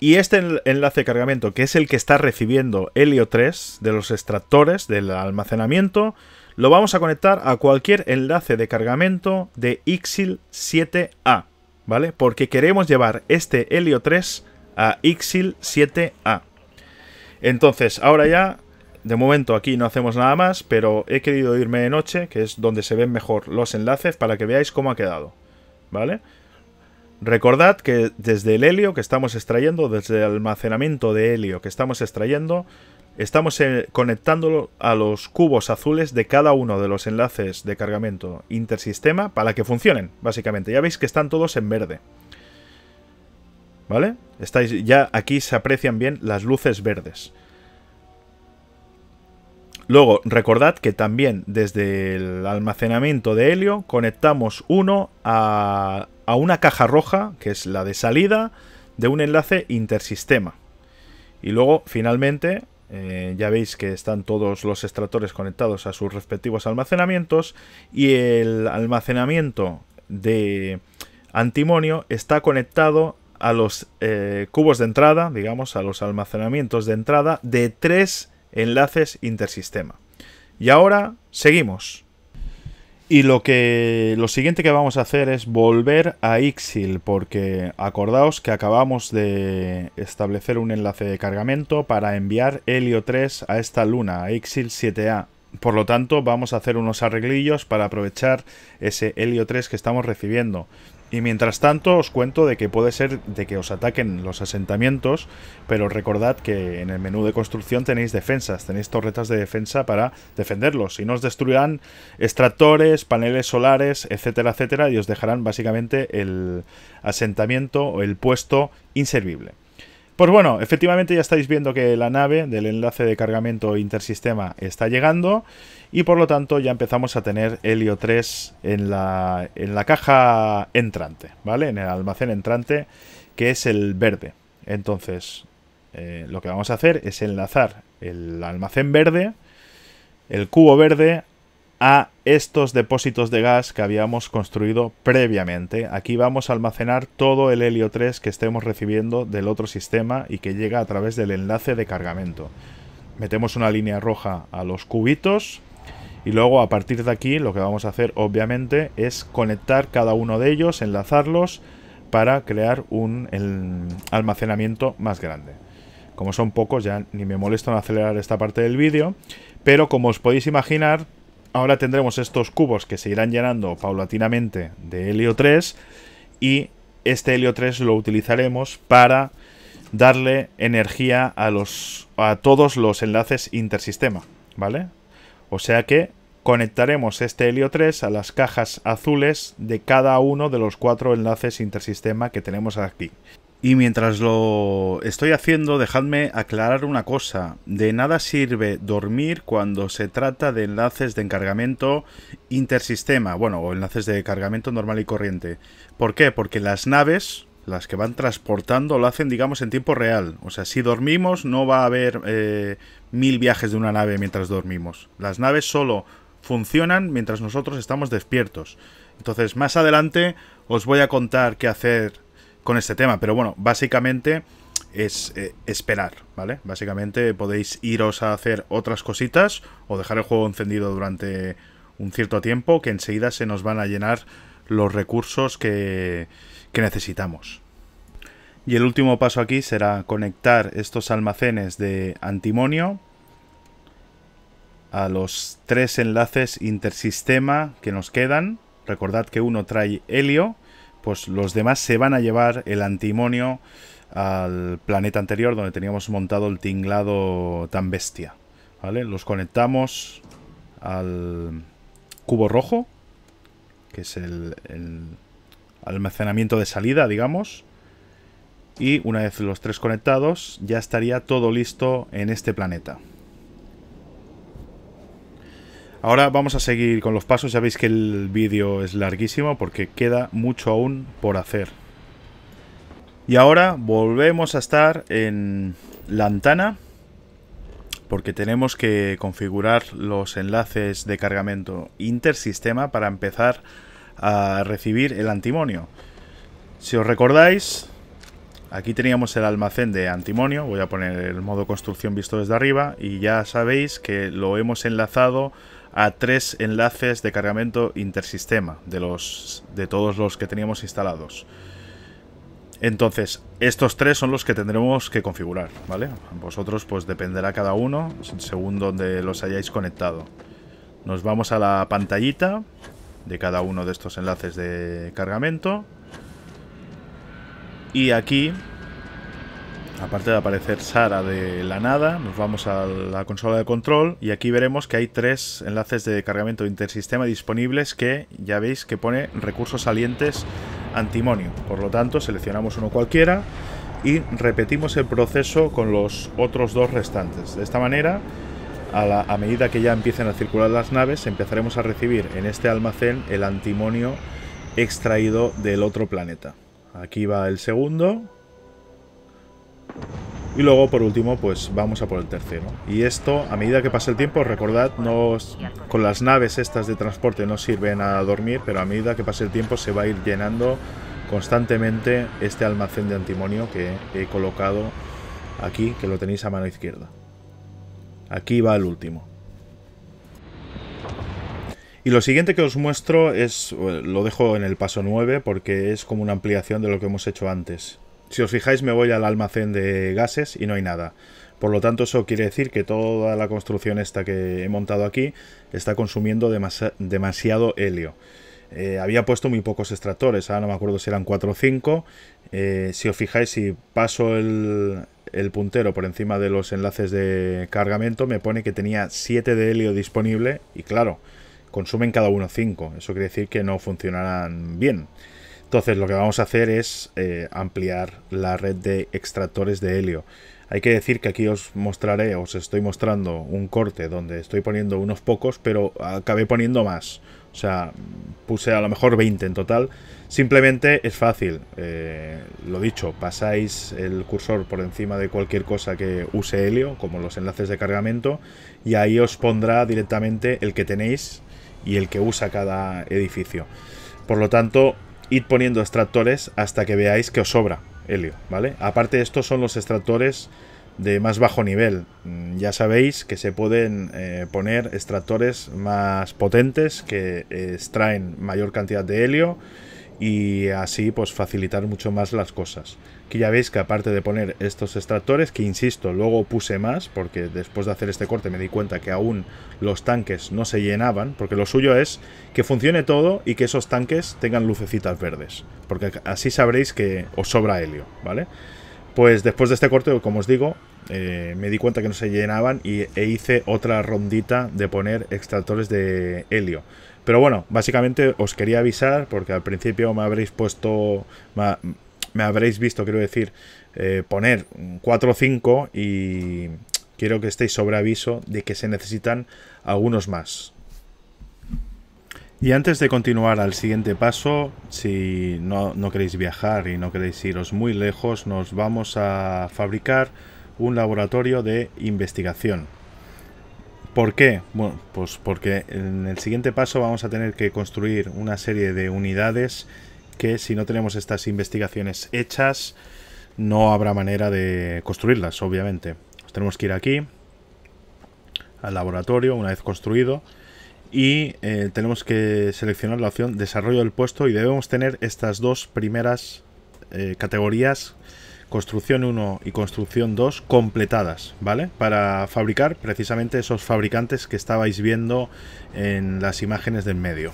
Speaker 1: Y este enlace de cargamento, que es el que está recibiendo Helio 3 de los extractores del almacenamiento, lo vamos a conectar a cualquier enlace de cargamento de Ixil 7A, ¿vale? Porque queremos llevar este Helio 3 a Ixil 7A. Entonces, ahora ya de momento aquí no hacemos nada más, pero he querido irme de noche, que es donde se ven mejor los enlaces, para que veáis cómo ha quedado, ¿vale? Recordad que desde el helio que estamos extrayendo, desde el almacenamiento de helio que estamos extrayendo, estamos eh, conectándolo a los cubos azules de cada uno de los enlaces de cargamento intersistema para que funcionen, básicamente. Ya veis que están todos en verde. ¿Vale? Estáis, ya aquí se aprecian bien las luces verdes. Luego, recordad que también desde el almacenamiento de helio conectamos uno a, una caja roja, que es la de salida de un enlace intersistema. Y luego, finalmente, eh, ya veis que están todos los extractores conectados a sus respectivos almacenamientos y el almacenamiento de antimonio está conectado a los eh, cubos de entrada, digamos, a los almacenamientos de entrada de tres enlaces intersistema. Y ahora seguimos. Y lo que lo siguiente que vamos a hacer es volver a Ixil, porque acordaos que acabamos de establecer un enlace de cargamento para enviar Helio 3 a esta luna, a Ixil 7A. Por lo tanto, vamos a hacer unos arreglillos para aprovechar ese Helio 3 que estamos recibiendo. Y mientras tanto os cuento de que puede ser de que os ataquen los asentamientos, pero recordad que en el menú de construcción tenéis defensas, tenéis torretas de defensa para defenderlos. Y no os destruirán extractores, paneles solares, etcétera, etcétera, y os dejarán básicamente el asentamiento o el puesto inservible. Pues bueno, efectivamente ya estáis viendo que la nave del enlace de cargamento intersistema está llegando y por lo tanto ya empezamos a tener helio 3 en la, caja entrante, ¿vale? En el almacén entrante, que es el verde. Entonces, eh, lo que vamos a hacer es enlazar el almacén verde, el cubo verde, a estos depósitos de gas que habíamos construido previamente. Aquí vamos a almacenar todo el helio 3 que estemos recibiendo del otro sistema y que llega a través del enlace de cargamento. Metemos una línea roja a los cubitos y luego a partir de aquí lo que vamos a hacer obviamente es conectar cada uno de ellos, enlazarlos para crear un almacenamiento más grande. Como son pocos ya ni me molesto en acelerar esta parte del vídeo, pero como os podéis imaginar, ahora tendremos estos cubos que se irán llenando paulatinamente de helio 3 y este helio 3 lo utilizaremos para darle energía a, los, a todos los enlaces intersistema, ¿vale? O sea que conectaremos este helio 3 a las cajas azules de cada uno de los cuatro enlaces intersistema que tenemos aquí. Y mientras lo estoy haciendo, dejadme aclarar una cosa. De nada sirve dormir cuando se trata de enlaces de encargamento intersistema, bueno, o enlaces de cargamento normal y corriente. ¿Por qué? Porque las naves, las que van transportando, lo hacen, digamos, en tiempo real. O sea, si dormimos no va a haber eh, mil viajes de una nave mientras dormimos. Las naves solo funcionan mientras nosotros estamos despiertos. Entonces, más adelante os voy a contar qué hacer con este tema, pero bueno, básicamente es eh, esperar, ¿vale? Básicamente podéis iros a hacer otras cositas o dejar el juego encendido durante un cierto tiempo que enseguida se nos van a llenar los recursos que, que necesitamos. Y el último paso aquí será conectar estos almacenes de antimonio a los tres enlaces intersistema que nos quedan. Recordad que uno trae helio, pues los demás se van a llevar el antimonio al planeta anterior donde teníamos montado el tinglado tan bestia. Los conectamos al cubo rojo, que es el, el almacenamiento de salida, digamos y una vez los tres conectados ya estaría todo listo en este planeta. Ahora vamos a seguir con los pasos, ya veis que el vídeo es larguísimo porque queda mucho aún por hacer. Y ahora volvemos a estar en la Lantana porque tenemos que configurar los enlaces de cargamento intersistema para empezar a recibir el antimonio. Si os recordáis, Aquí teníamos el almacén de antimonio, voy a poner el modo construcción visto desde arriba y ya sabéis que lo hemos enlazado a tres enlaces de cargamento intersistema de, los, de todos los que teníamos instalados. Entonces, estos tres son los que tendremos que configurar, ¿vale? Vosotros pues dependerá cada uno según donde los hayáis conectado. Nos vamos a la pantallita de cada uno de estos enlaces de cargamento. Y aquí, aparte de aparecer Sara de la nada, nos vamos a la consola de control y aquí veremos que hay tres enlaces de cargamento intersistema disponibles que ya veis que pone recursos salientes antimonio. Por lo tanto, seleccionamos uno cualquiera y repetimos el proceso con los otros dos restantes. De esta manera, a medida que ya empiecen a circular las naves, empezaremos a recibir en este almacén el antimonio extraído del otro planeta. Aquí va el segundo. Y luego, por último, pues vamos a por el tercero. Y esto, a medida que pasa el tiempo, recordad, no, con las naves estas de transporte no sirven a dormir, pero a medida que pase el tiempo se va a ir llenando constantemente este almacén de antimonio que he colocado aquí, que lo tenéis a mano izquierda. Aquí va el último. Y lo siguiente que os muestro es, eh, lo dejo en el paso 9 porque es como una ampliación de lo que hemos hecho antes. Si os fijáis me voy al almacén de gases y no hay nada. Por lo tanto eso quiere decir que toda la construcción esta que he montado aquí está consumiendo demasiado helio. Eh, había puesto muy pocos extractores, ahora no me acuerdo si eran 4 o 5. Eh, si os fijáis, si paso el, el, puntero por encima de los enlaces de cargamento, me pone que tenía 7 de helio disponible y claro, consumen cada uno 5. Eso quiere decir que no funcionarán bien. Entonces lo que vamos a hacer es eh, ampliar la red de extractores de helio. Hay que decir que aquí os mostraré, os estoy mostrando un corte donde estoy poniendo unos pocos, pero acabé poniendo más. O sea, puse a lo mejor 20 en total. Simplemente es fácil. Eh, lo dicho, pasáis el cursor por encima de cualquier cosa que use helio, como los enlaces de cargamento, y ahí os pondrá directamente el que tenéis y el que usa cada edificio. Por lo tanto, id poniendo extractores hasta que veáis que os sobra helio, ¿vale? Aparte estos son los extractores de más bajo nivel. Mm, ya sabéis que se pueden eh, poner extractores más potentes que eh, extraen mayor cantidad de helio y así pues facilitar mucho más las cosas. Que ya veis que aparte de poner estos extractores, que insisto, luego puse más, porque después de hacer este corte me di cuenta que aún los tanques no se llenaban, porque lo suyo es que funcione todo y que esos tanques tengan lucecitas verdes, porque así sabréis que os sobra helio, ¿vale? Pues después de este corte, como os digo, eh, me di cuenta que no se llenaban y, e hice otra rondita de poner extractores de helio. Pero bueno, básicamente os quería avisar, porque al principio me habréis puesto, me, habréis visto, quiero decir, eh, poner 4 o 5 y quiero que estéis sobre aviso de que se necesitan algunos más. Y antes de continuar al siguiente paso, si no, no queréis viajar y no queréis iros muy lejos, nos vamos a fabricar un laboratorio de investigación. ¿Por qué? Bueno, pues porque en el siguiente paso vamos a tener que construir una serie de unidades que si no tenemos estas investigaciones hechas no habrá manera de construirlas, obviamente. Pues tenemos que ir aquí al laboratorio una vez construido y eh, tenemos que seleccionar la opción desarrollo del puesto y debemos tener estas dos primeras eh, categorías construcción 1 y construcción 2 completadas, ¿vale? Para fabricar precisamente esos fabricantes que estabais viendo en las imágenes del medio.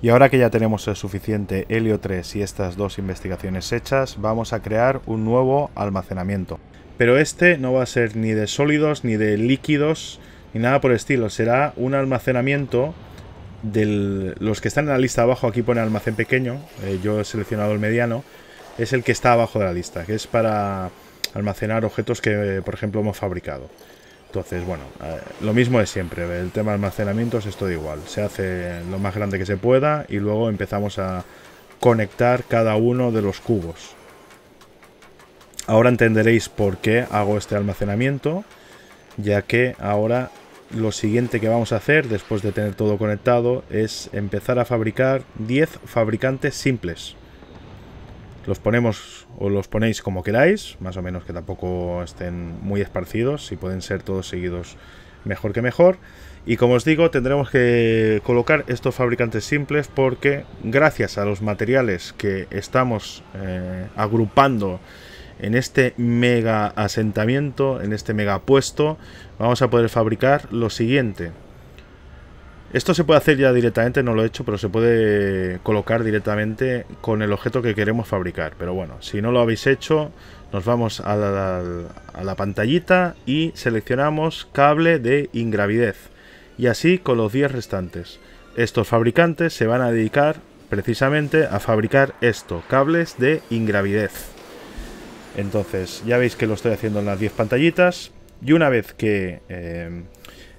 Speaker 1: Y ahora que ya tenemos el suficiente helio 3 y estas dos investigaciones hechas, vamos a crear un nuevo almacenamiento. Pero este no va a ser ni de sólidos, ni de líquidos, ni nada por estilo. Será un almacenamiento de los que están en la lista abajo. Aquí pone almacén pequeño, eh, yo he seleccionado el mediano es el que está abajo de la lista, que es para almacenar objetos que, por ejemplo, hemos fabricado. Entonces, bueno, eh, lo mismo es siempre. El tema de almacenamiento es todo igual. Se hace lo más grande que se pueda y luego empezamos a conectar cada uno de los cubos. Ahora entenderéis por qué hago este almacenamiento, ya que ahora lo siguiente que vamos a hacer después de tener todo conectado es empezar a fabricar 10 fabricantes simples. Los ponemos o los ponéis como queráis, más o menos que tampoco estén muy esparcidos, y pueden ser todos seguidos mejor que mejor. Y como os digo, tendremos que colocar estos fabricantes simples porque gracias a los materiales que estamos eh, agrupando en este mega asentamiento, en este mega puesto, vamos a poder fabricar lo siguiente. Esto se puede hacer ya directamente, no lo he hecho, pero se puede colocar directamente con el objeto que queremos fabricar. Pero bueno, si no lo habéis hecho, nos vamos a la, pantallita y seleccionamos cable de ingravidez. Y así con los 10 restantes. Estos fabricantes se van a dedicar precisamente a fabricar esto, cables de ingravidez. Entonces, ya veis que lo estoy haciendo en las 10 pantallitas. Y una vez que eh,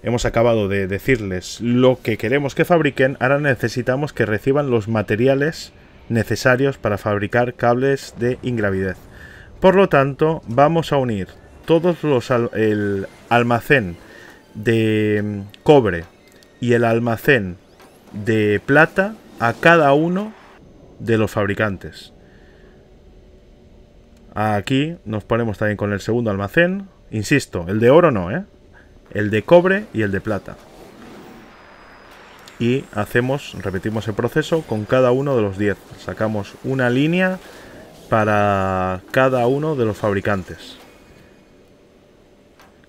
Speaker 1: hemos acabado de decirles lo que queremos que fabriquen, ahora necesitamos que reciban los materiales necesarios para fabricar cables de ingravidez. Por lo tanto, vamos a unir todos los el almacén de mm, cobre y el almacén de plata a cada uno de los fabricantes. Aquí nos ponemos también con el segundo almacén. Insisto, el de oro no, ¿eh? el de cobre y el de plata. Y hacemos, repetimos el proceso con cada uno de los 10. Sacamos una línea para cada uno de los fabricantes.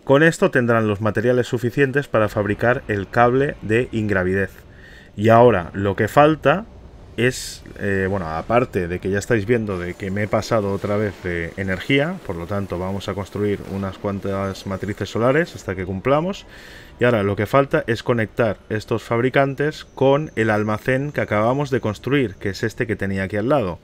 Speaker 1: Con esto tendrán los materiales suficientes para fabricar el cable de ingravidez. Y ahora lo que falta es, eh, bueno, aparte de que ya estáis viendo de que me he pasado otra vez de energía, por lo tanto vamos a construir unas cuantas matrices solares hasta que cumplamos. Y ahora lo que falta es conectar estos fabricantes con el almacén que acabamos de construir, que es este que tenía aquí al lado.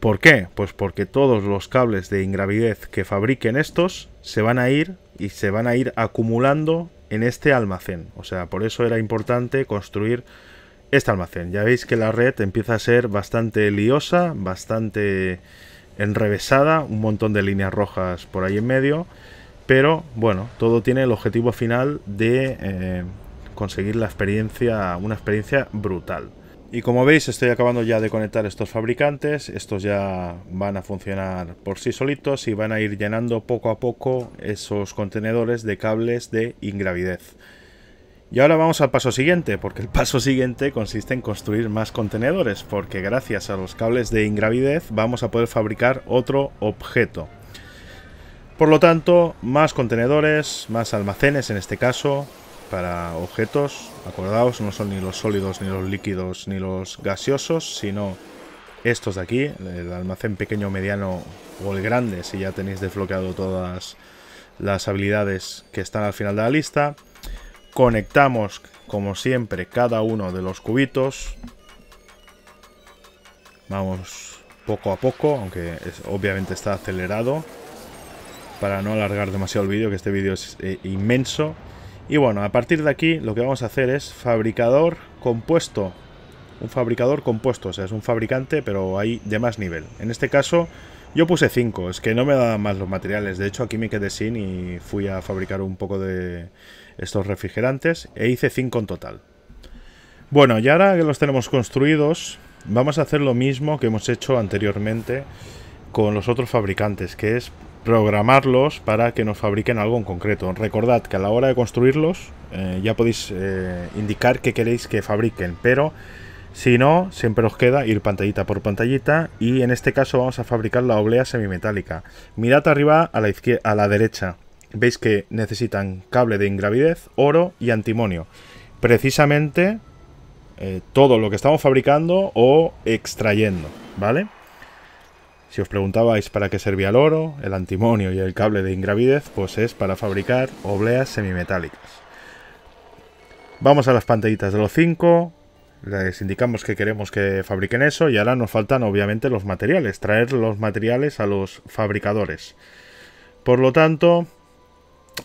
Speaker 1: ¿Por qué? Pues porque todos los cables de ingravidez que fabriquen estos se van a ir y se van a ir acumulando en este almacén. O sea, por eso era importante construir este almacén. Ya veis que la red empieza a ser bastante liosa, bastante enrevesada, un montón de líneas rojas por ahí en medio, pero bueno, todo tiene el objetivo final de eh, conseguir la experiencia, una experiencia brutal. Y como veis estoy acabando ya de conectar estos fabricantes, estos ya van a funcionar por sí solitos y van a ir llenando poco a poco esos contenedores de cables de ingravidez. Y ahora vamos al paso siguiente, porque el paso siguiente consiste en construir más contenedores, porque gracias a los cables de ingravidez vamos a poder fabricar otro objeto. Por lo tanto, más contenedores, más almacenes en este caso, para objetos. Acordaos, no son ni los sólidos, ni los líquidos, ni los gaseosos, sino estos de aquí, el almacén pequeño, mediano o el grande, si ya tenéis desbloqueado todas las habilidades que están al final de la lista. Conectamos, como siempre, cada uno de los cubitos. Vamos poco a poco, aunque obviamente está acelerado. Para no alargar demasiado el vídeo, que este vídeo es eh, inmenso. Y bueno, a partir de aquí lo que vamos a hacer es fabricador compuesto. Un fabricador compuesto, o sea, es un fabricante, pero hay de más nivel. En este caso, yo puse 5, es que no me daban más los materiales. De hecho, aquí me quedé sin y fui a fabricar un poco de, estos refrigerantes e hice 5 en total. Bueno, y ahora que los tenemos construidos, vamos a hacer lo mismo que hemos hecho anteriormente con los otros fabricantes, que es programarlos para que nos fabriquen algo en concreto. Recordad que a la hora de construirlos eh, ya podéis eh, indicar qué queréis que fabriquen, pero si no, siempre os queda ir pantallita por pantallita y en este caso vamos a fabricar la oblea semimetálica. Mirad arriba a la, izquierda, a la derecha, veis que necesitan cable de ingravidez, oro y antimonio. Precisamente eh, todo lo que estamos fabricando o extrayendo, ¿vale? Si os preguntabais para qué servía el oro, el antimonio y el cable de ingravidez, pues es para fabricar obleas semimetálicas. Vamos a las pantallitas de los 5, les indicamos que queremos que fabriquen eso y ahora nos faltan obviamente los materiales, traer los materiales a los fabricadores. Por lo tanto,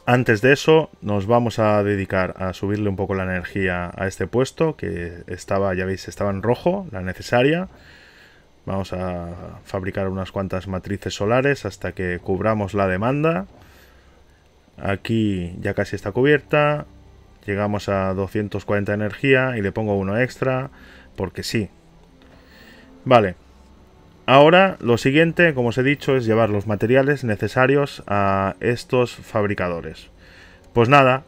Speaker 1: antes de eso, nos vamos a dedicar a subirle un poco la energía a este puesto, que estaba, ya veis, estaba en rojo, la necesaria. Vamos a fabricar unas cuantas matrices solares hasta que cubramos la demanda. Aquí ya casi está cubierta. Llegamos a 240 energía y le pongo uno extra, porque sí. Vale, Ahora lo siguiente, como os he dicho, es llevar los materiales necesarios a estos fabricadores. Pues nada,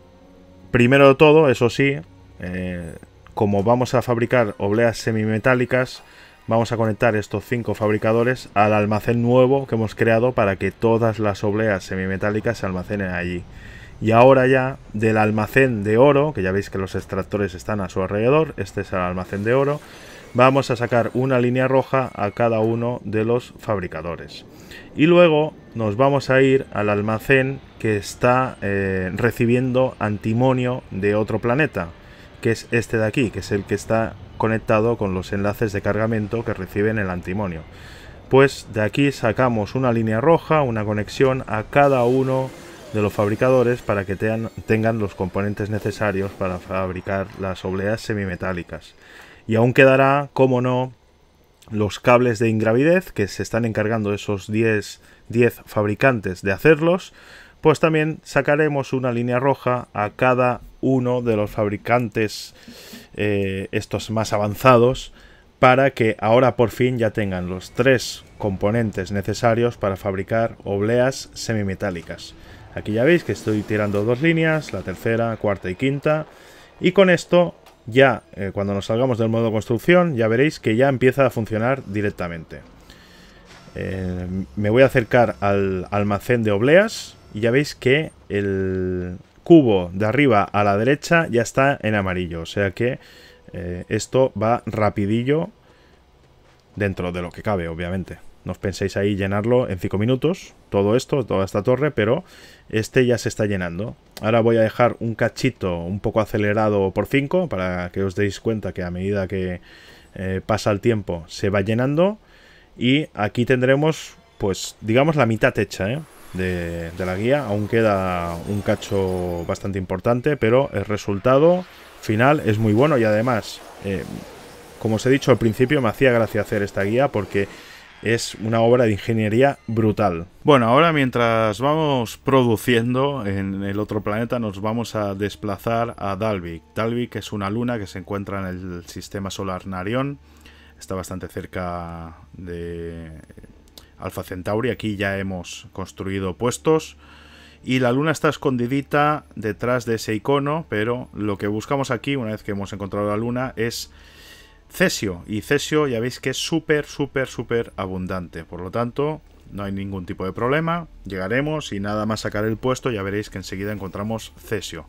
Speaker 1: primero de todo, eso sí, eh, como vamos a fabricar obleas semimetálicas, vamos a conectar estos cinco fabricadores al almacén nuevo que hemos creado para que todas las obleas semimetálicas se almacenen allí. Y ahora ya del almacén de oro, que ya veis que los extractores están a su alrededor, este es el almacén de oro, vamos a sacar una línea roja a cada uno de los fabricadores. Y luego nos vamos a ir al almacén que está eh, recibiendo antimonio de otro planeta, que es este de aquí, que es el que está conectado con los enlaces de cargamento que reciben el antimonio. Pues de aquí sacamos una línea roja, una conexión a cada uno de los fabricadores para que tengan los componentes necesarios para fabricar las obleas semimetálicas. Y aún quedará, como no, los cables de ingravidez que se están encargando esos 10, 10 fabricantes de hacerlos. Pues también sacaremos una línea roja a cada uno de los fabricantes eh, estos más avanzados para que ahora por fin ya tengan los tres componentes necesarios para fabricar obleas semimetálicas. Aquí ya veis que estoy tirando dos líneas, la tercera, cuarta y quinta, y con esto ya eh, cuando nos salgamos del modo construcción ya veréis que ya empieza a funcionar directamente. Eh, me voy a acercar al almacén de obleas y ya veis que el cubo de arriba a la derecha ya está en amarillo, o sea que eh, esto va rapidillo dentro de lo que cabe, obviamente. No os penséis ahí llenarlo en 5 minutos, todo esto, toda esta torre, pero este ya se está llenando. Ahora voy a dejar un cachito un poco acelerado por 5 para que os deis cuenta que a medida que eh, pasa el tiempo se va llenando. Y aquí tendremos, pues, digamos la mitad hecha ¿eh? de, la guía. Aún queda un cacho bastante importante, pero el resultado final es muy bueno y además... Eh, como os he dicho al principio, me hacía gracia hacer esta guía porque es una obra de ingeniería brutal. Bueno, ahora mientras vamos produciendo en el otro planeta nos vamos a desplazar a Dalvik. Dalvik es una luna que se encuentra en el sistema solar Narión. Está bastante cerca de Alpha Centauri. Aquí ya hemos construido puestos. Y la luna está escondidita detrás de ese icono, pero lo que buscamos aquí, una vez que hemos encontrado la luna, es Cesio, y cesio ya veis que es súper, súper, súper abundante, por lo tanto no hay ningún tipo de problema, llegaremos y nada más sacar el puesto ya veréis que enseguida encontramos cesio.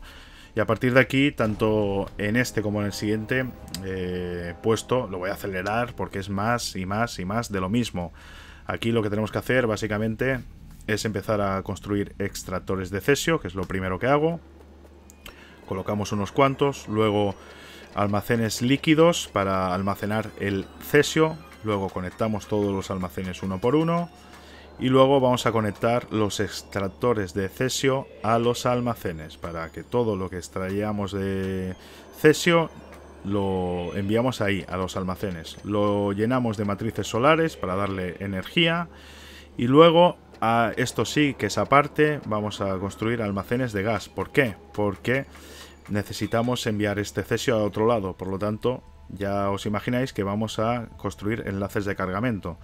Speaker 1: Y a partir de aquí, tanto en este como en el siguiente eh, puesto, lo voy a acelerar porque es más y más y más de lo mismo. Aquí lo que tenemos que hacer básicamente es empezar a construir extractores de cesio, que es lo primero que hago. Colocamos unos cuantos, luego almacenes líquidos para almacenar el cesio. Luego conectamos todos los almacenes uno por uno. Y luego vamos a conectar los extractores de cesio a los almacenes para que todo lo que extraíamos de cesio lo enviamos ahí, a los almacenes. Lo llenamos de matrices solares para darle energía. Y luego, a esto sí que es aparte, vamos a construir almacenes de gas. ¿Por qué? Porque necesitamos enviar este cesio a otro lado, por lo tanto ya os imagináis que vamos a construir enlaces de cargamento.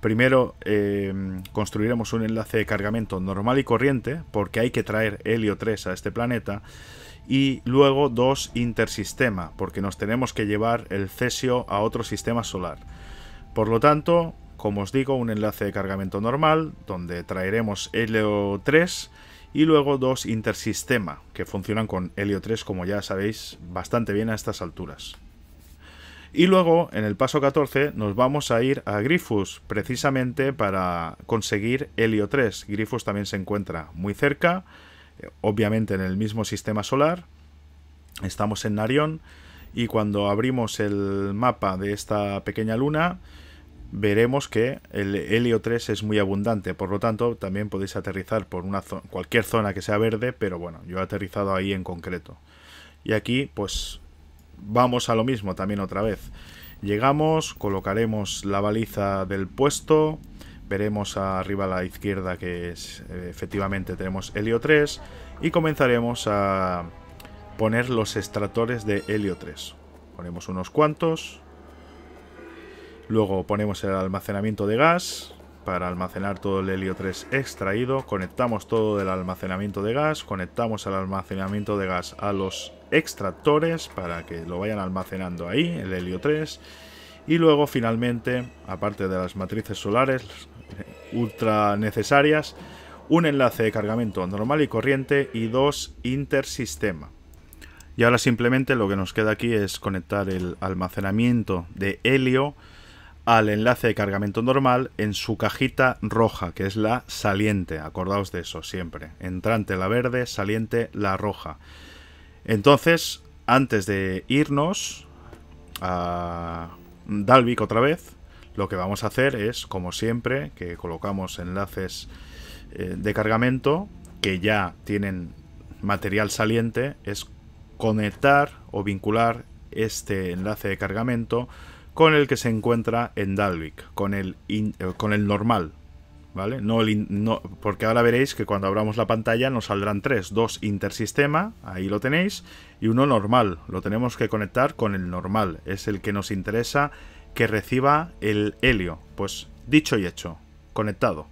Speaker 1: Primero eh, construiremos un enlace de cargamento normal y corriente, porque hay que traer helio 3 a este planeta, y luego dos intersistema, porque nos tenemos que llevar el cesio a otro sistema solar. Por lo tanto, como os digo, un enlace de cargamento normal, donde traeremos helio 3, y luego dos intersistema, que funcionan con Helio 3, como ya sabéis, bastante bien a estas alturas. Y luego, en el paso 14, nos vamos a ir a Grifus, precisamente para conseguir Helio 3. Grifus también se encuentra muy cerca, eh, obviamente en el mismo sistema solar. Estamos en Narión y cuando abrimos el mapa de esta pequeña luna, veremos que el helio 3 es muy abundante, por lo tanto también podéis aterrizar por una cualquier zona que sea verde, pero bueno, yo he aterrizado ahí en concreto. Y aquí pues vamos a lo mismo también otra vez. Llegamos, colocaremos la baliza del puesto, veremos arriba a la izquierda que es, efectivamente tenemos helio 3 y comenzaremos a poner los extractores de helio 3. Ponemos unos cuantos, Luego ponemos el almacenamiento de gas para almacenar todo el helio 3 extraído. Conectamos todo el almacenamiento de gas. Conectamos el almacenamiento de gas a los extractores para que lo vayan almacenando ahí, el helio 3. Y luego finalmente, aparte de las matrices solares ultra necesarias, un enlace de cargamento normal y corriente y dos intersistema. Y ahora simplemente lo que nos queda aquí es conectar el almacenamiento de helio al enlace de cargamento normal en su cajita roja, que es la saliente, acordaos de eso siempre. Entrante la verde, saliente la roja. Entonces, antes de irnos a Dalvik otra vez, lo que vamos a hacer es, como siempre, que colocamos enlaces eh, de cargamento que ya tienen material saliente, es conectar o vincular este enlace de cargamento con el que se encuentra en Dalvik, con el, eh, con el normal, ¿vale? No no, porque ahora veréis que cuando abramos la pantalla nos saldrán tres, dos intersistema, ahí lo tenéis, y uno normal, lo tenemos que conectar con el normal, es el que nos interesa que reciba el helio, pues dicho y hecho, conectado.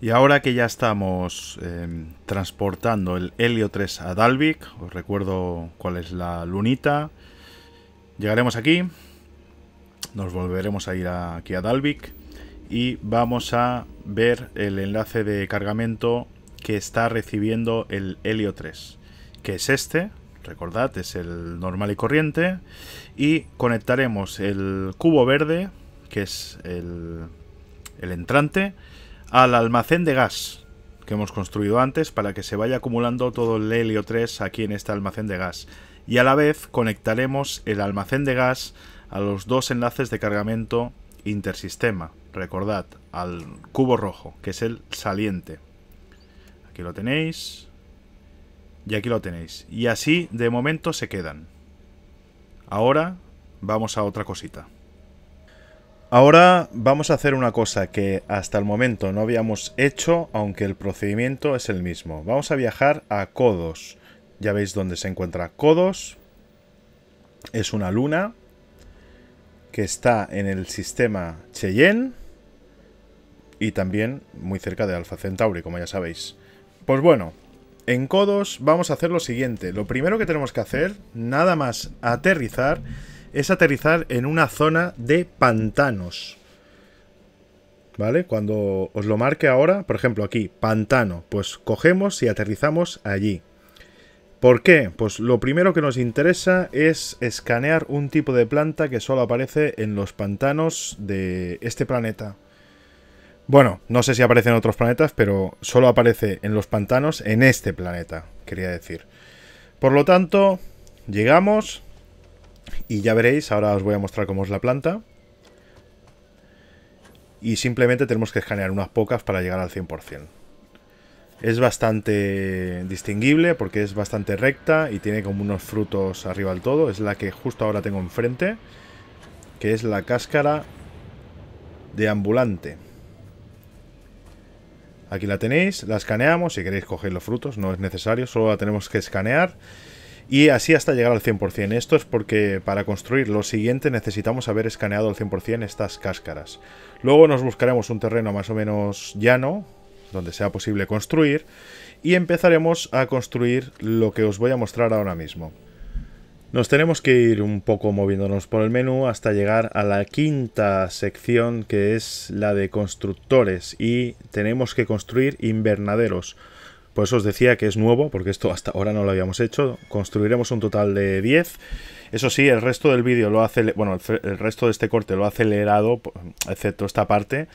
Speaker 1: Y ahora que ya estamos em, transportando el helio 3 a Dalvik, os recuerdo cuál es la lunita, llegaremos aquí, nos volveremos a ir aquí a Dalvik y vamos a ver el enlace de cargamento que está recibiendo el Helio 3, que es este, recordad, es el normal y corriente, y conectaremos el cubo verde, que es el, el entrante, al almacén de gas que hemos construido antes para que se vaya acumulando todo el helio 3 aquí en este almacén de gas. Y a la vez conectaremos el almacén de gas a los dos enlaces de cargamento intersistema. Recordad, al cubo rojo, que es el saliente. Aquí lo tenéis. Y aquí lo tenéis. Y así, de momento, se quedan. Ahora vamos a otra cosita. Ahora vamos a hacer una cosa que hasta el momento no habíamos hecho, aunque el procedimiento es el mismo. Vamos a viajar a Codos. Ya veis dónde se encuentra Codos. Es una luna que está en el sistema Cheyenne y también muy cerca de Alfa Centauri, como ya sabéis. Pues bueno, en Codos vamos a hacer lo siguiente. Lo primero que tenemos que hacer, nada más aterrizar, es aterrizar en una zona de pantanos. ¿Vale? Cuando os lo marque ahora, por ejemplo aquí, pantano, pues cogemos y aterrizamos allí. ¿Por qué? Pues lo primero que nos interesa es escanear un tipo de planta que solo aparece en los pantanos de este planeta. Bueno, no sé si aparece en otros planetas, pero solo aparece en los pantanos en este planeta, quería decir. Por lo tanto, llegamos y ya veréis, ahora os voy a mostrar cómo es la planta. Y simplemente tenemos que escanear unas pocas para llegar al 100%. Es bastante distinguible porque es bastante recta y tiene como unos frutos arriba del todo. Es la que justo ahora tengo enfrente, que es la cáscara de ambulante. Aquí la tenéis, la escaneamos, si queréis coger los frutos, no es necesario, solo la tenemos que escanear. Y así hasta llegar al 100%. Esto es porque para construir lo siguiente necesitamos haber escaneado al 100% estas cáscaras. Luego nos buscaremos un terreno más o menos llano, donde sea posible construir, y empezaremos a construir lo que os voy a mostrar ahora mismo. Nos tenemos que ir un poco moviéndonos por el menú hasta llegar a la quinta sección que es la de constructores y tenemos que construir invernaderos. Por eso os decía que es nuevo, porque esto hasta ahora no lo habíamos hecho. Construiremos un total de 10. Eso sí, el resto del vídeo lo hace, bueno, el resto de este corte lo ha acelerado, excepto esta parte,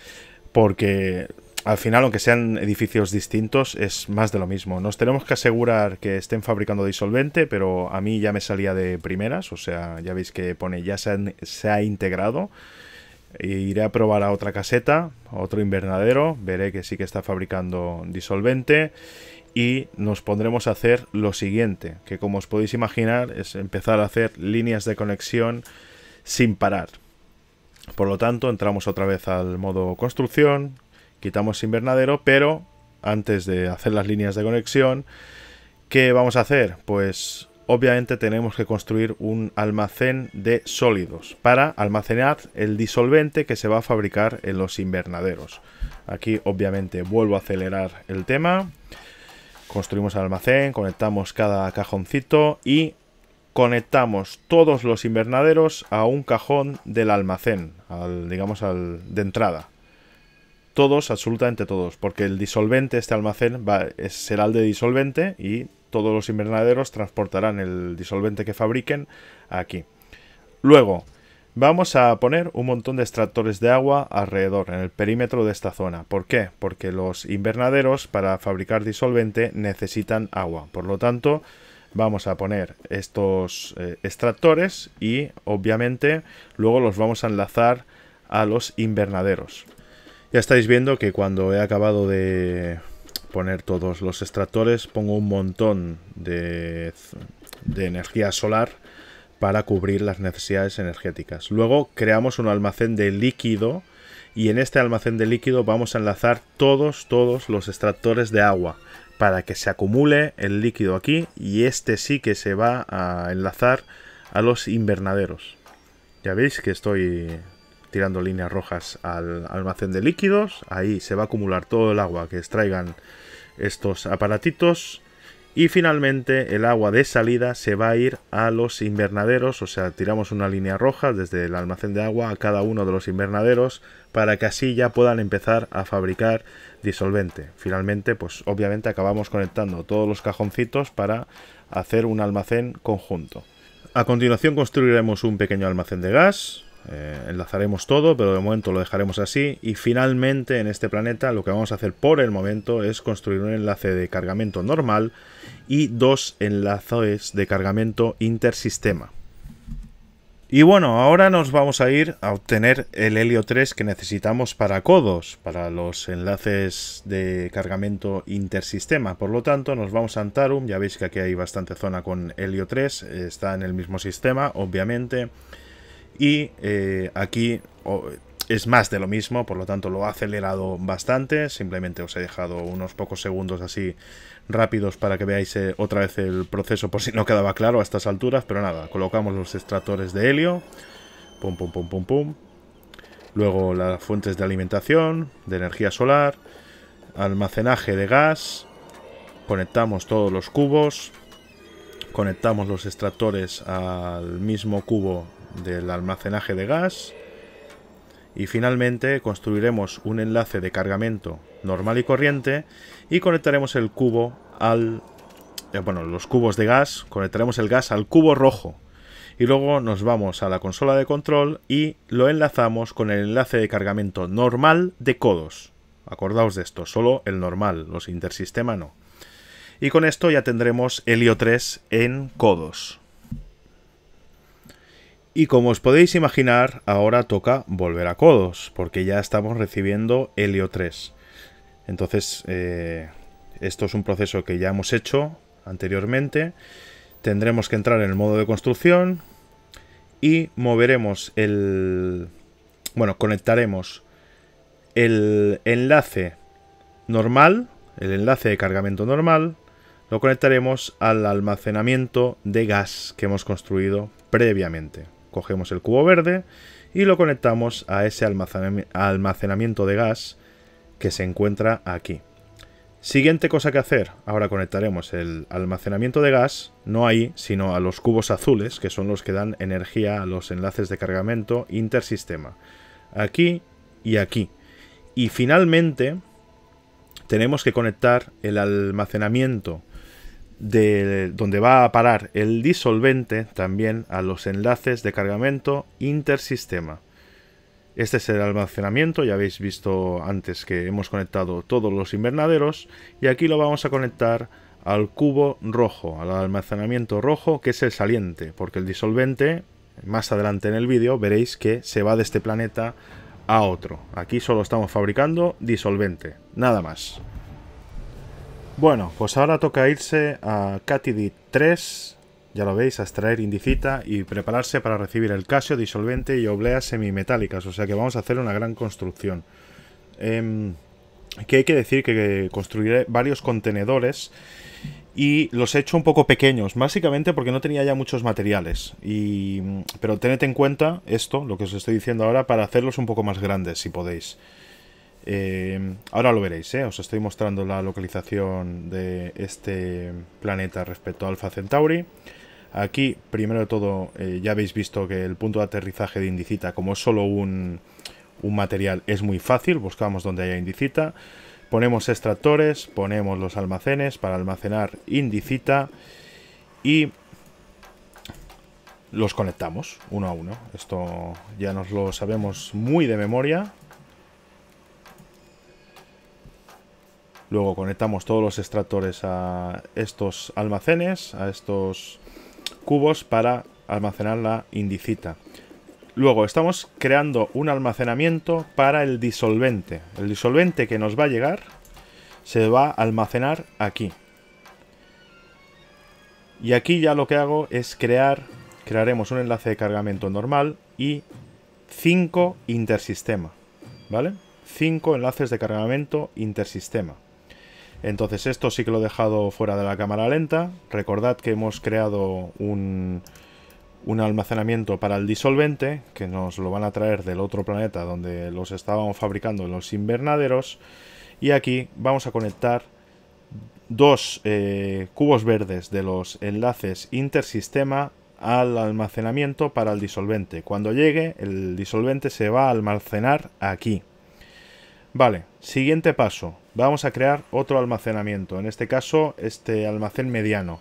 Speaker 1: porque al final, aunque sean edificios distintos, es más de lo mismo. Nos tenemos que asegurar que estén fabricando disolvente, pero a mí ya me salía de primeras, o sea, ya veis que pone ya se, ha integrado. E iré a probar a otra caseta, a otro invernadero, veré que sí que está fabricando disolvente y nos pondremos a hacer lo siguiente, que como os podéis imaginar es empezar a hacer líneas de conexión sin parar. Por lo tanto, entramos otra vez al modo construcción, quitamos invernadero, pero antes de hacer las líneas de conexión, ¿qué vamos a hacer? Pues obviamente tenemos que construir un almacén de sólidos para almacenar el disolvente que se va a fabricar en los invernaderos. Aquí obviamente vuelvo a acelerar el tema. Construimos el almacén, conectamos cada cajoncito y conectamos todos los invernaderos a un cajón del almacén, al, digamos al, de entrada. Todos, absolutamente todos, porque el disolvente, este almacén, será el de disolvente y todos los invernaderos transportarán el disolvente que fabriquen aquí. Luego, vamos a poner un montón de extractores de agua alrededor, en el perímetro de esta zona. ¿Por qué? Porque los invernaderos para fabricar disolvente necesitan agua. Por lo tanto, vamos a poner estos eh, extractores y obviamente luego los vamos a enlazar a los invernaderos. Ya estáis viendo que cuando he acabado de poner todos los extractores, pongo un montón de, energía solar para cubrir las necesidades energéticas. Luego creamos un almacén de líquido y en este almacén de líquido vamos a enlazar todos, todos los extractores de agua para que se acumule el líquido aquí y este sí que se va a enlazar a los invernaderos. Ya veis que estoy tirando líneas rojas al almacén de líquidos. Ahí se va a acumular todo el agua que extraigan estos aparatitos. Y finalmente el agua de salida se va a ir a los invernaderos, o sea, tiramos una línea roja desde el almacén de agua a cada uno de los invernaderos para que así ya puedan empezar a fabricar disolvente. Finalmente, pues obviamente acabamos conectando todos los cajoncitos para hacer un almacén conjunto. A continuación construiremos un pequeño almacén de gas, eh, enlazaremos todo, pero de momento lo dejaremos así. Y finalmente en este planeta lo que vamos a hacer por el momento es construir un enlace de cargamento normal y dos enlaces de cargamento intersistema. Y bueno, ahora nos vamos a ir a obtener el helio 3 que necesitamos para codos, para los enlaces de cargamento intersistema. Por lo tanto, nos vamos a Antarum, ya veis que aquí hay bastante zona con helio 3, está en el mismo sistema, obviamente. Y eh, aquí es más de lo mismo, por lo tanto lo ha acelerado bastante. Simplemente os he dejado unos pocos segundos así rápidos para que veáis eh, otra vez el proceso por si no quedaba claro a estas alturas. Pero nada, colocamos los extractores de helio. Pum, pum, pum, pum, pum. Luego las fuentes de alimentación, de energía solar, almacenaje de gas. Conectamos todos los cubos. Conectamos los extractores al mismo cubo del almacenaje de gas. Y finalmente construiremos un enlace de cargamento normal y corriente y conectaremos el cubo al... Eh, bueno, los cubos de gas, conectaremos el gas al cubo rojo. Y luego nos vamos a la consola de control y lo enlazamos con el enlace de cargamento normal de codos. Acordaos de esto, solo el normal, los intersistema no. Y con esto ya tendremos Helio 3 en codos. Y como os podéis imaginar, ahora toca volver a codos, porque ya estamos recibiendo helio 3. Entonces, eh, esto es un proceso que ya hemos hecho anteriormente. Tendremos que entrar en el modo de construcción y moveremos el... Bueno, conectaremos el enlace normal, el enlace de cargamento normal, lo conectaremos al almacenamiento de gas que hemos construido previamente cogemos el cubo verde y lo conectamos a ese almacenamiento de gas que se encuentra aquí. Siguiente cosa que hacer, ahora conectaremos el almacenamiento de gas, no ahí, sino a los cubos azules, que son los que dan energía a los enlaces de cargamento intersistema. Aquí y aquí. Y finalmente tenemos que conectar el almacenamiento de donde va a parar el disolvente también a los enlaces de cargamento intersistema. Este es el almacenamiento, ya habéis visto antes que hemos conectado todos los invernaderos y aquí lo vamos a conectar al cubo rojo, al almacenamiento rojo que es el saliente, porque el disolvente, más adelante en el vídeo veréis que se va de este planeta a otro. Aquí solo estamos fabricando disolvente, nada más. Bueno, pues ahora toca irse a Catidit 3, ya lo veis, a extraer indicita y prepararse para recibir el casio, disolvente y obleas semimetálicas, o sea que vamos a hacer una gran construcción. Em, que hay que decir que construiré varios contenedores y los he hecho un poco pequeños, básicamente porque no tenía ya muchos materiales. Y, pero tened en cuenta esto, lo que os estoy diciendo ahora, para hacerlos un poco más grandes, si podéis. Em, ahora lo veréis, ¿eh? os estoy mostrando la localización de este planeta respecto a Alpha Centauri. Aquí, primero de todo, eh, ya habéis visto que el punto de aterrizaje de Indicita, como es solo un, un material, es muy fácil. Buscamos donde haya Indicita. Ponemos extractores, ponemos los almacenes para almacenar Indicita y los conectamos uno a uno. Esto ya nos lo sabemos muy de memoria, Luego conectamos todos los extractores a estos almacenes, a estos cubos para almacenar la indicita. Luego estamos creando un almacenamiento para el disolvente. El disolvente que nos va a llegar se va a almacenar aquí. Y aquí ya lo que hago es crear, crearemos un enlace de cargamento normal y 5 intersistema, ¿vale? 5 enlaces de cargamento intersistema. Entonces esto sí que lo he dejado fuera de la cámara lenta. Recordad que hemos creado un, un almacenamiento para el disolvente, que nos lo van a traer del otro planeta donde los estábamos fabricando en los invernaderos. Y aquí vamos a conectar dos eh, cubos verdes de los enlaces intersistema al almacenamiento para el disolvente. Cuando llegue, el disolvente se va a almacenar aquí. Vale, siguiente paso. Vamos a crear otro almacenamiento. En este caso, este almacén mediano.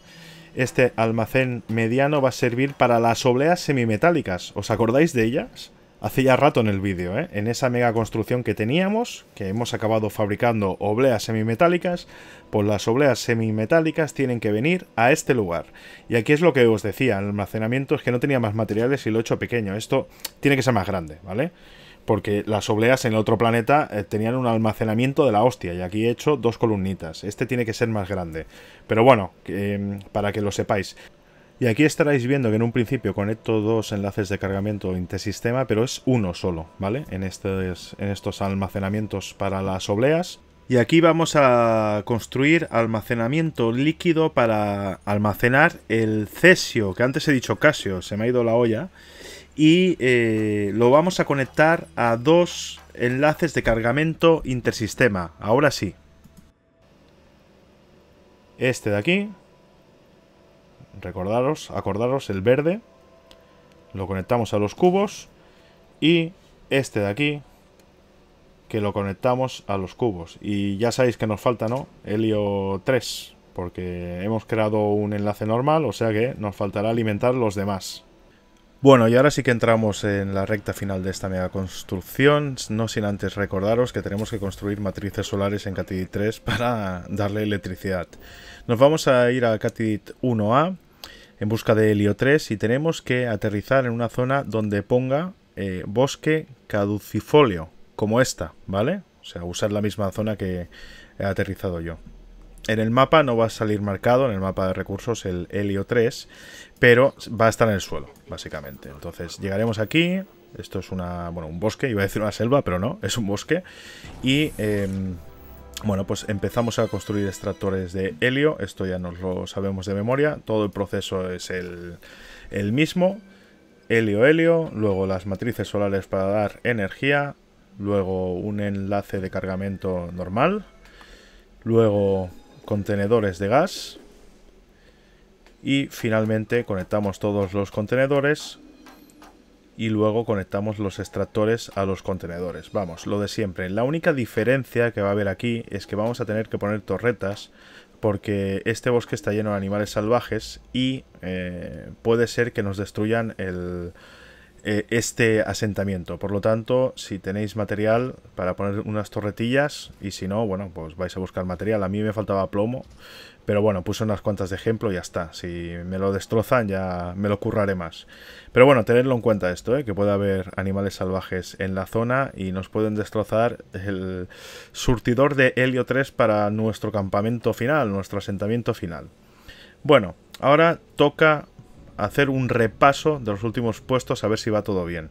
Speaker 1: Este almacén mediano va a servir para las obleas semimetálicas. ¿Os acordáis de ellas? Hace ya rato en el vídeo, ¿eh? en esa mega construcción que teníamos, que hemos acabado fabricando obleas semimetálicas, pues las obleas semimetálicas tienen que venir a este lugar. Y aquí es lo que os decía, el almacenamiento es que no tenía más materiales y lo he hecho pequeño. Esto tiene que ser más grande, ¿vale? vale porque las obleas en el otro planeta eh, tenían un almacenamiento de la hostia, y aquí he hecho dos columnitas. Este tiene que ser más grande. Pero bueno, em, para que lo sepáis. Y aquí estaréis viendo que en un principio conecto dos enlaces de cargamento intersistema, pero es uno solo, ¿vale? En estos, en estos almacenamientos para las obleas. Y aquí vamos a construir almacenamiento líquido para almacenar el cesio, que antes he dicho casio, se me ha ido la olla y eh, lo vamos a conectar a dos enlaces de cargamento intersistema. Ahora sí. Este de aquí. Recordaros, acordaros, el verde. Lo conectamos a los cubos. Y este de aquí. Que lo conectamos a los cubos. Y ya sabéis que nos falta, ¿no? Helio 3. Porque hemos creado un enlace normal, o sea que nos faltará alimentar los demás. Bueno, y ahora sí que entramos en la recta final de esta mega construcción, no sin antes recordaros que tenemos que construir matrices solares en Catidit 3 para darle electricidad. Nos vamos a ir a Catidit 1A en busca de helio 3 y tenemos que aterrizar en una zona donde ponga eh, bosque caducifolio, como esta, ¿vale? O sea, usar la misma zona que he aterrizado yo. En el mapa no va a salir marcado, en el mapa de recursos, el helio 3, pero va a estar en el suelo, básicamente. Entonces llegaremos aquí, esto es una, un bosque, iba a decir una selva, pero no, es un bosque. Y em, bueno, pues empezamos a construir extractores de helio, esto ya nos lo sabemos de memoria, todo el proceso es el, el mismo. Helio, helio, luego las matrices solares para dar energía, luego un enlace de cargamento normal, luego contenedores de gas. Y finalmente conectamos todos los contenedores y luego conectamos los extractores a los contenedores. Vamos, lo de siempre. La única diferencia que va a haber aquí es que vamos a tener que poner torretas porque este bosque está lleno de animales salvajes y eh, puede ser que nos destruyan el, eh, este asentamiento. Por lo tanto, si tenéis material para poner unas torretillas y si no, bueno, pues vais a buscar material. A mí me faltaba plomo, pero bueno, puse unas cuantas de ejemplo y ya está. Si me lo destrozan ya me lo curraré más. Pero bueno, tenedlo en cuenta esto, eh, que puede haber animales salvajes en la zona y nos pueden destrozar el surtidor de helio 3 para nuestro campamento final, nuestro asentamiento final. Bueno, ahora toca hacer un repaso de los últimos puestos a ver si va todo bien.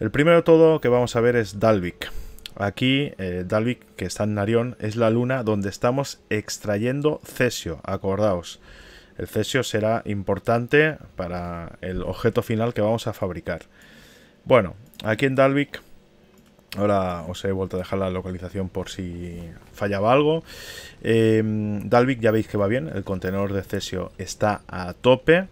Speaker 1: El primero todo que vamos a ver es Dalvik. Aquí, eh, Dalvik, que está en Narión es la luna donde estamos extrayendo cesio, acordaos. El cesio será importante para el objeto final que vamos a fabricar. Bueno, aquí en Dalvik, ahora os he vuelto a dejar la localización por si fallaba algo. Eh, Dalvik ya veis que va bien, el contenedor de cesio está a tope.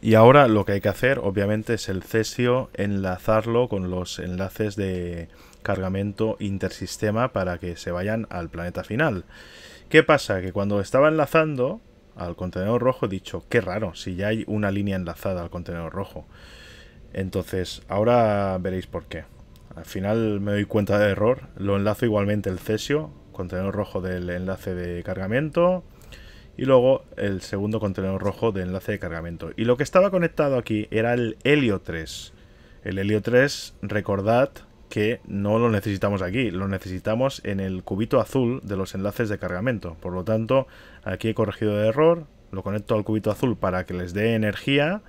Speaker 1: Y ahora lo que hay que hacer, obviamente, es el cesio, enlazarlo con los enlaces de cargamento intersistema para que se vayan al planeta final. ¿Qué pasa? Que cuando estaba enlazando al contenedor rojo he dicho, qué raro, si ya hay una línea enlazada al contenedor rojo. Entonces, ahora veréis por qué. Al final me doy cuenta de error, lo enlazo igualmente el cesio, contenedor rojo del enlace de cargamento, y luego el segundo contenedor rojo de enlace de cargamento. Y lo que estaba conectado aquí era el helio 3. El helio 3, recordad que no lo necesitamos aquí, lo necesitamos en el cubito azul de los enlaces de cargamento. Por lo tanto, aquí he corregido el error, lo conecto al cubito azul para que les dé energía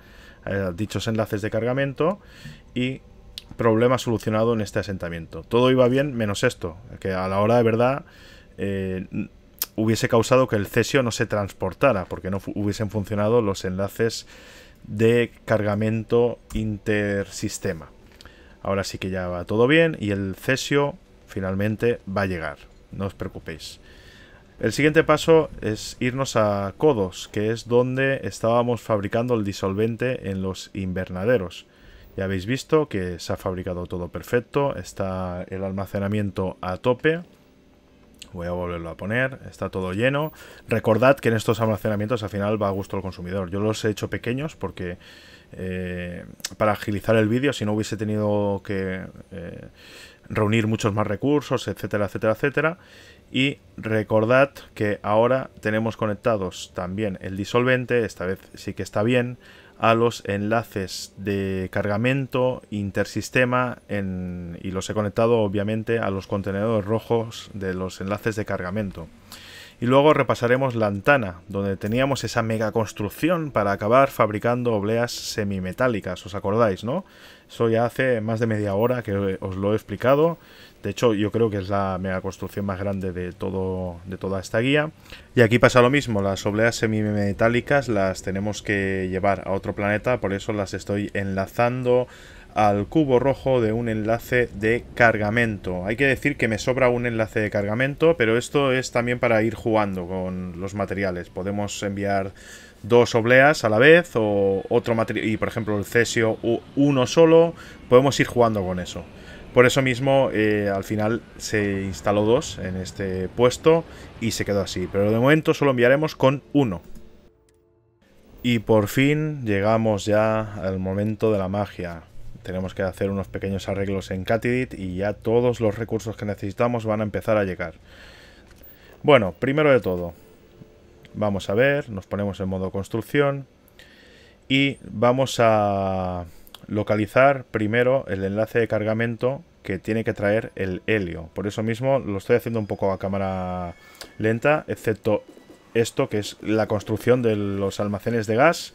Speaker 1: a dichos enlaces de cargamento y problema solucionado en este asentamiento. Todo iba bien menos esto, que a la hora de verdad eh, hubiese causado que el cesio no se transportara, porque no hubiesen funcionado los enlaces de cargamento intersistema. Ahora sí que ya va todo bien y el cesio finalmente va a llegar, no os preocupéis. El siguiente paso es irnos a Codos, que es donde estábamos fabricando el disolvente en los invernaderos. Ya habéis visto que se ha fabricado todo perfecto, está el almacenamiento a tope voy a volverlo a poner, está todo lleno. Recordad que en estos almacenamientos al final va a gusto el consumidor. Yo los he hecho pequeños porque eh, para agilizar el vídeo, si no hubiese tenido que eh, reunir muchos más recursos, etcétera, etcétera, etcétera. Y recordad que ahora tenemos conectados también el disolvente, esta vez sí que está bien, a los enlaces de cargamento intersistema y los he conectado obviamente a los contenedores rojos de los enlaces de cargamento. Y luego repasaremos la antena donde teníamos esa mega construcción para acabar fabricando obleas semimetálicas, ¿os acordáis, no? Eso ya hace más de media hora que os lo he explicado de hecho, yo creo que es la mega construcción más grande de, todo, de toda esta guía. Y aquí pasa lo mismo, las obleas semimetálicas las tenemos que llevar a otro planeta, por eso las estoy enlazando al cubo rojo de un enlace de cargamento. Hay que decir que me sobra un enlace de cargamento, pero esto es también para ir jugando con los materiales. Podemos enviar dos obleas a la vez o otro material, y por ejemplo el cesio uno solo, podemos ir jugando con eso. Por eso mismo, eh, al final se instaló dos en este puesto y se quedó así. Pero de momento solo enviaremos con uno. Y por fin llegamos ya al momento de la magia. Tenemos que hacer unos pequeños arreglos en Catidit y ya todos los recursos que necesitamos van a empezar a llegar. Bueno, primero de todo, vamos a ver, nos ponemos en modo construcción y vamos a localizar primero el enlace de cargamento que tiene que traer el helio. Por eso mismo lo estoy haciendo un poco a cámara lenta, excepto esto que es la construcción de los almacenes de gas,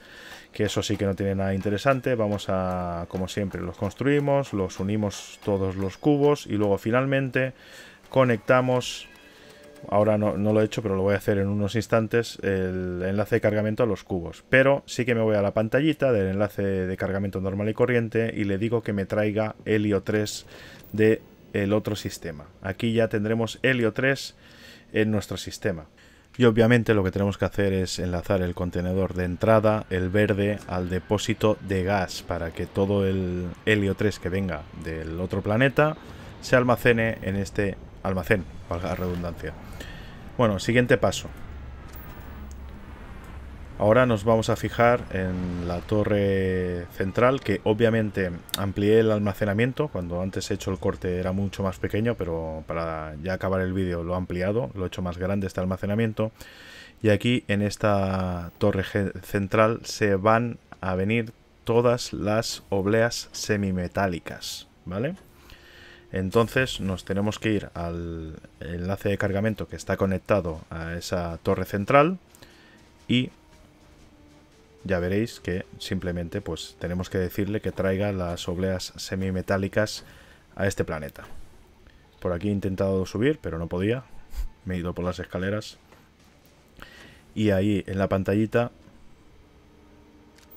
Speaker 1: que eso sí que no tiene nada interesante. Vamos a, como siempre, los construimos, los unimos todos los cubos y luego finalmente conectamos ahora no, lo he hecho, pero lo voy a hacer en unos instantes, el enlace de cargamento a los cubos. Pero sí que me voy a la pantallita del enlace de cargamento normal y corriente y le digo que me traiga Helio 3 del el otro sistema. Aquí ya tendremos Helio 3 en nuestro sistema. Y obviamente lo que tenemos que hacer es enlazar el contenedor de entrada, el verde, al depósito de gas para que todo el helio 3 que venga del otro planeta se almacene en este almacén, valga la redundancia. Bueno, siguiente paso. Ahora nos vamos a fijar en la torre central, que obviamente amplié el almacenamiento, cuando antes he hecho el corte era mucho más pequeño, pero para ya acabar el vídeo lo he ampliado, lo he hecho más grande este almacenamiento. Y aquí en esta torre central se van a venir todas las obleas semimetálicas, ¿vale? Entonces nos tenemos que ir al enlace de cargamento que está conectado a esa torre central y ya veréis que simplemente pues tenemos que decirle que traiga las obleas semimetálicas a este planeta. Por aquí he intentado subir, pero no podía. (laughs) Me he ido por las escaleras. Y ahí en la pantallita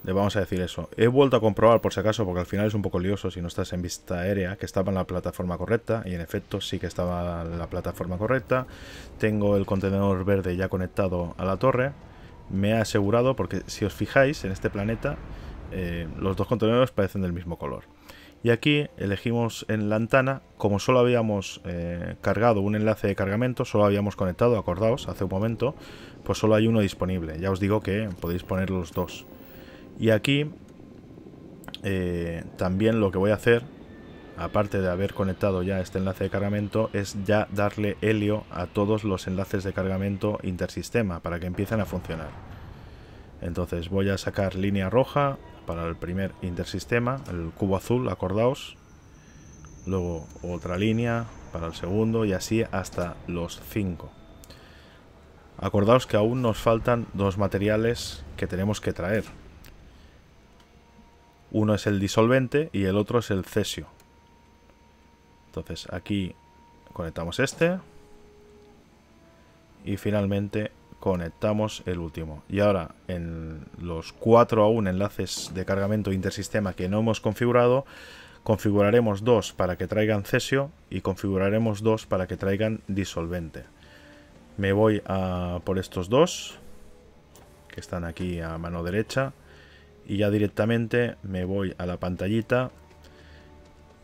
Speaker 1: le vamos a decir eso. He vuelto a comprobar por si acaso, porque al final es un poco lioso si no estás en vista aérea, que estaba en la plataforma correcta, y en efecto sí que estaba en la plataforma correcta. Tengo el contenedor verde ya conectado a la torre. Me ha asegurado, porque si os fijáis, en este planeta eh, los dos contenedores parecen del mismo color. Y aquí elegimos en Lantana, como solo habíamos eh, cargado un enlace de cargamento, solo habíamos conectado, acordaos, hace un momento, pues solo hay uno disponible. Ya os digo que podéis poner los dos. Y aquí eh, también lo que voy a hacer, aparte de haber conectado ya este enlace de cargamento, es ya darle helio a todos los enlaces de cargamento intersistema para que empiecen a funcionar. Entonces voy a sacar línea roja para el primer intersistema, el cubo azul, acordaos. Luego otra línea para el segundo y así hasta los 5. Acordaos que aún nos faltan dos materiales que tenemos que traer. Uno es el disolvente y el otro es el cesio. Entonces aquí conectamos este. Y finalmente conectamos el último. Y ahora en los cuatro aún enlaces de cargamento intersistema que no hemos configurado, configuraremos dos para que traigan cesio y configuraremos dos para que traigan disolvente. Me voy a por estos dos que están aquí a mano derecha y ya directamente me voy a la pantallita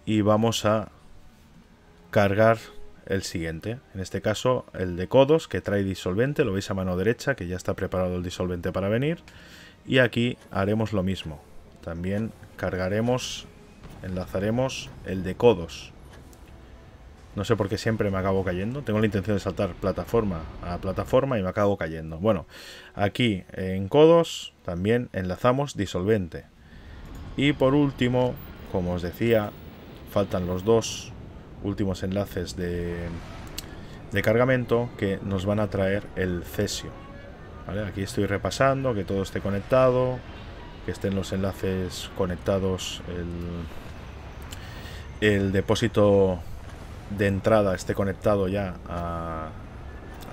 Speaker 1: y vamos a cargar el siguiente. En este caso, el de codos, que trae disolvente, lo veis a mano derecha, que ya está preparado el disolvente para venir. Y aquí haremos lo mismo. También cargaremos, enlazaremos el de codos. No sé por qué siempre me acabo cayendo. Tengo la intención de saltar plataforma a plataforma y me acabo cayendo. Bueno, aquí en codos también enlazamos disolvente. Y por último, como os decía, faltan los dos últimos enlaces de, cargamento que nos van a traer el cesio. Aquí estoy repasando que todo esté conectado, que estén los enlaces conectados, el, el depósito de entrada esté conectado ya a,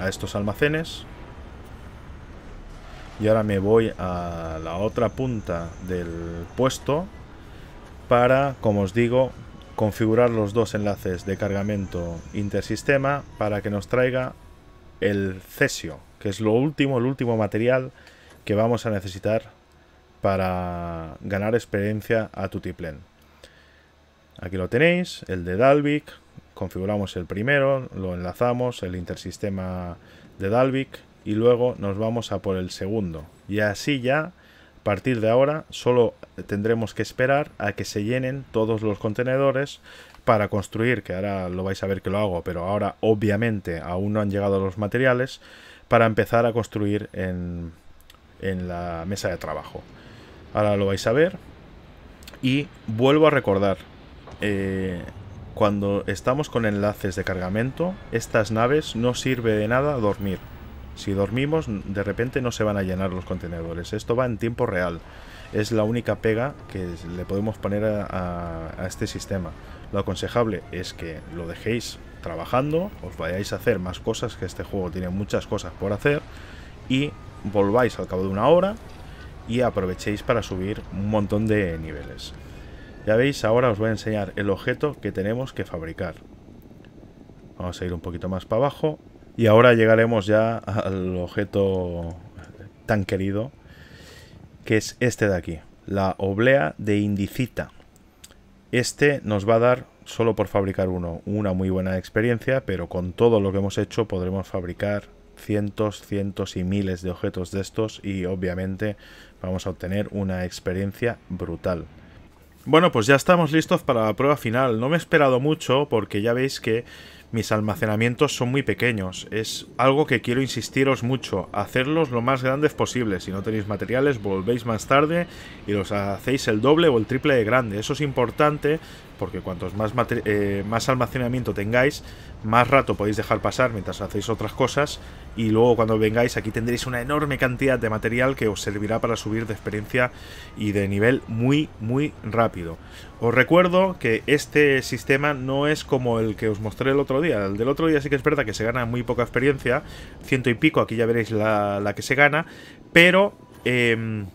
Speaker 1: estos almacenes. Y ahora me voy a la otra punta del puesto para, como os digo, configurar los dos enlaces de cargamento intersistema para que nos traiga el cesio, que es lo último, el último material que vamos a necesitar para ganar experiencia a Tutiplen. Aquí lo tenéis, el de Dalvik, configuramos el primero, lo enlazamos, el intersistema de Dalvik y luego nos vamos a por el segundo. Y así ya, a partir de ahora, solo tendremos que esperar a que se llenen todos los contenedores para construir, que ahora lo vais a ver que lo hago, pero ahora obviamente aún no han llegado los materiales, para empezar a construir en, en la mesa de trabajo. Ahora lo vais a ver. Y vuelvo a recordar, eh, cuando estamos con enlaces de cargamento, estas naves no sirve de nada dormir. Si dormimos, de repente no se van a llenar los contenedores. Esto va en tiempo real. Es la única pega que le podemos poner a, este sistema. Lo aconsejable es que lo dejéis trabajando, os vayáis a hacer más cosas, que este juego tiene muchas cosas por hacer, y volváis al cabo de una hora y aprovechéis para subir un montón de niveles. Ya veis, ahora os voy a enseñar el objeto que tenemos que fabricar. Vamos a ir un poquito más para abajo. Y ahora llegaremos ya al objeto tan querido, que es este de aquí, la oblea de indicita. Este nos va a dar, solo por fabricar uno, una muy buena experiencia, pero con todo lo que hemos hecho podremos fabricar cientos, cientos y miles de objetos de estos y obviamente vamos a obtener una experiencia brutal. Bueno, pues ya estamos listos para la prueba final. No me he esperado mucho porque ya veis que mis almacenamientos son muy pequeños. Es algo que quiero insistiros mucho. Hacerlos lo más grandes posible. Si no tenéis materiales, volvéis más tarde y los hacéis el doble o el triple de grande. Eso es importante porque cuantos más, eh, más almacenamiento tengáis, más rato podéis dejar pasar mientras hacéis otras cosas y luego cuando vengáis aquí tendréis una enorme cantidad de material que os servirá para subir de experiencia y de nivel muy muy rápido. Os recuerdo que este sistema no es como el que os mostré el otro día. El del otro día sí que es verdad que se gana muy poca experiencia, ciento y pico, aquí ya veréis la, que se gana, pero... Em,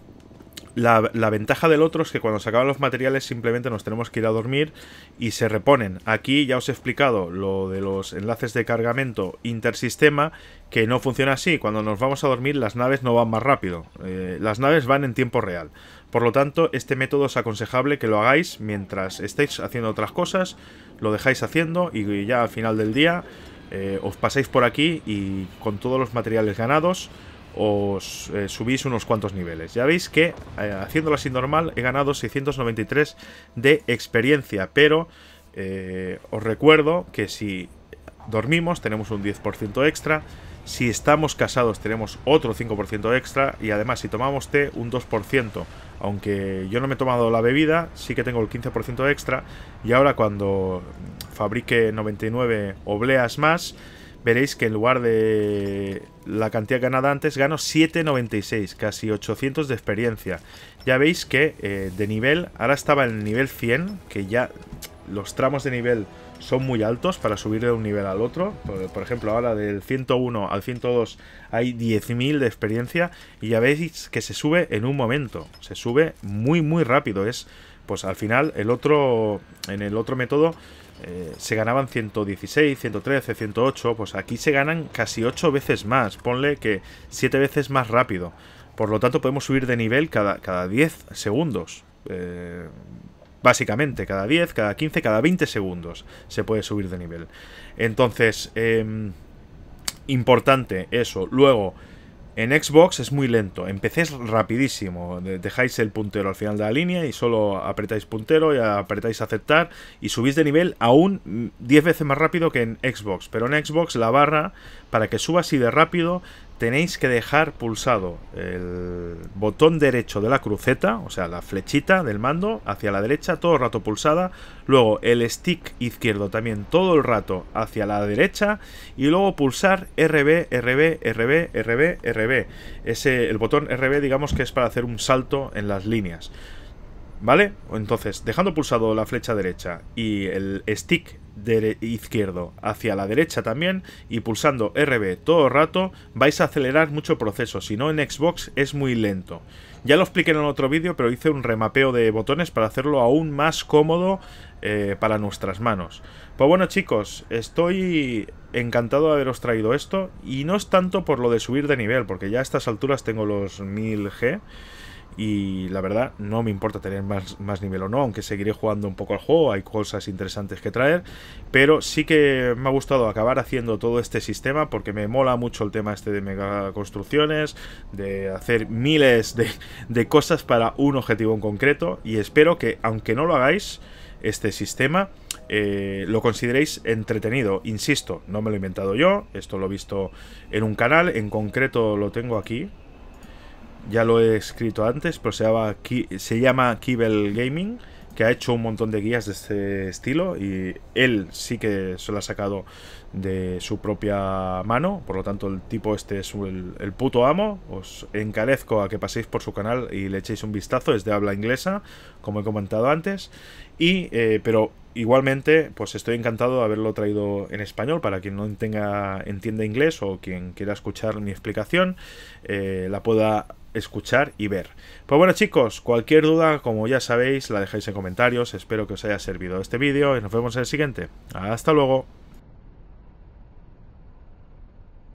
Speaker 1: la, ventaja del otro es que cuando se acaban los materiales simplemente nos tenemos que ir a dormir y se reponen. Aquí ya os he explicado lo de los enlaces de cargamento intersistema que no funciona así. Cuando nos vamos a dormir las naves no van más rápido. Eh, las naves van en tiempo real. Por lo tanto, este método es aconsejable que lo hagáis mientras estéis haciendo otras cosas, lo dejáis haciendo y ya al final del día eh, os pasáis por aquí y con todos los materiales ganados os eh, subís unos cuantos niveles. Ya veis que eh, haciéndolo así normal he ganado 693 de experiencia, pero eh, os recuerdo que si dormimos tenemos un 10% extra, si estamos casados tenemos otro 5% extra y además si tomamos té un 2%. Aunque yo no me he tomado la bebida, sí que tengo el 15% extra y ahora cuando fabrique 99 obleas más veréis que en lugar de la cantidad ganada antes, gano 7.96, casi 800 de experiencia. Ya veis que eh, de nivel, ahora estaba en el nivel 100, que ya los tramos de nivel son muy altos para subir de un nivel al otro. Por, ejemplo, ahora del 101 al 102 hay 10.000 de experiencia y ya veis que se sube en un momento, se sube muy muy rápido. Es, pues al final, el otro, en el otro método eh, se ganaban 116, 113, 108, pues aquí se ganan casi 8 veces más, ponle que 7 veces más rápido. Por lo tanto podemos subir de nivel cada, cada 10 segundos. Eh, básicamente, cada 10, cada 15, cada 20 segundos se puede subir de nivel. Entonces, em, importante eso. Luego, en Xbox es muy lento, en rapidísimo, dejáis el puntero al final de la línea y solo apretáis puntero y apretáis aceptar y subís de nivel aún 10 veces más rápido que en Xbox, pero en Xbox la barra para que suba así de rápido tenéis que dejar pulsado el botón derecho de la cruceta, o sea, la flechita del mando hacia la derecha todo el rato pulsada, luego el stick izquierdo también todo el rato hacia la derecha y luego pulsar RB, RB, RB, RB, RB. Ese el botón RB digamos que es para hacer un salto en las líneas. ¿Vale? Entonces, dejando pulsado la flecha derecha y el stick izquierdo hacia la derecha también y pulsando RB todo el rato, vais a acelerar mucho el proceso, si no en Xbox es muy lento. Ya lo expliqué en el otro vídeo, pero hice un remapeo de botones para hacerlo aún más cómodo eh, para nuestras manos. Pues bueno chicos, estoy encantado de haberos traído esto y no es tanto por lo de subir de nivel, porque ya a estas alturas tengo los 1000G. Y la verdad, no me importa tener más, más nivel o no, aunque seguiré jugando un poco al juego, hay cosas interesantes que traer, pero sí que me ha gustado acabar haciendo todo este sistema porque me mola mucho el tema este de mega construcciones, de hacer miles de, cosas para un objetivo en concreto y espero que, aunque no lo hagáis, este sistema eh, lo consideréis entretenido. Insisto, no me lo he inventado yo, esto lo he visto en un canal, en concreto lo tengo aquí, ya lo he escrito antes, pero se llama, Kibel Gaming, que ha hecho un montón de guías de este estilo y él sí que se lo ha sacado de su propia mano, por lo tanto el tipo este es el, puto amo, os encarezco a que paséis por su canal y le echéis un vistazo, es de habla inglesa, como he comentado antes, y eh, pero igualmente, pues estoy encantado de haberlo traído en español para quien no tenga, entienda inglés o quien quiera escuchar mi explicación, eh, la pueda escuchar y ver. Pues bueno chicos, cualquier duda, como ya sabéis, la dejáis en comentarios. Espero que os haya servido este vídeo y nos vemos en el siguiente. Hasta luego.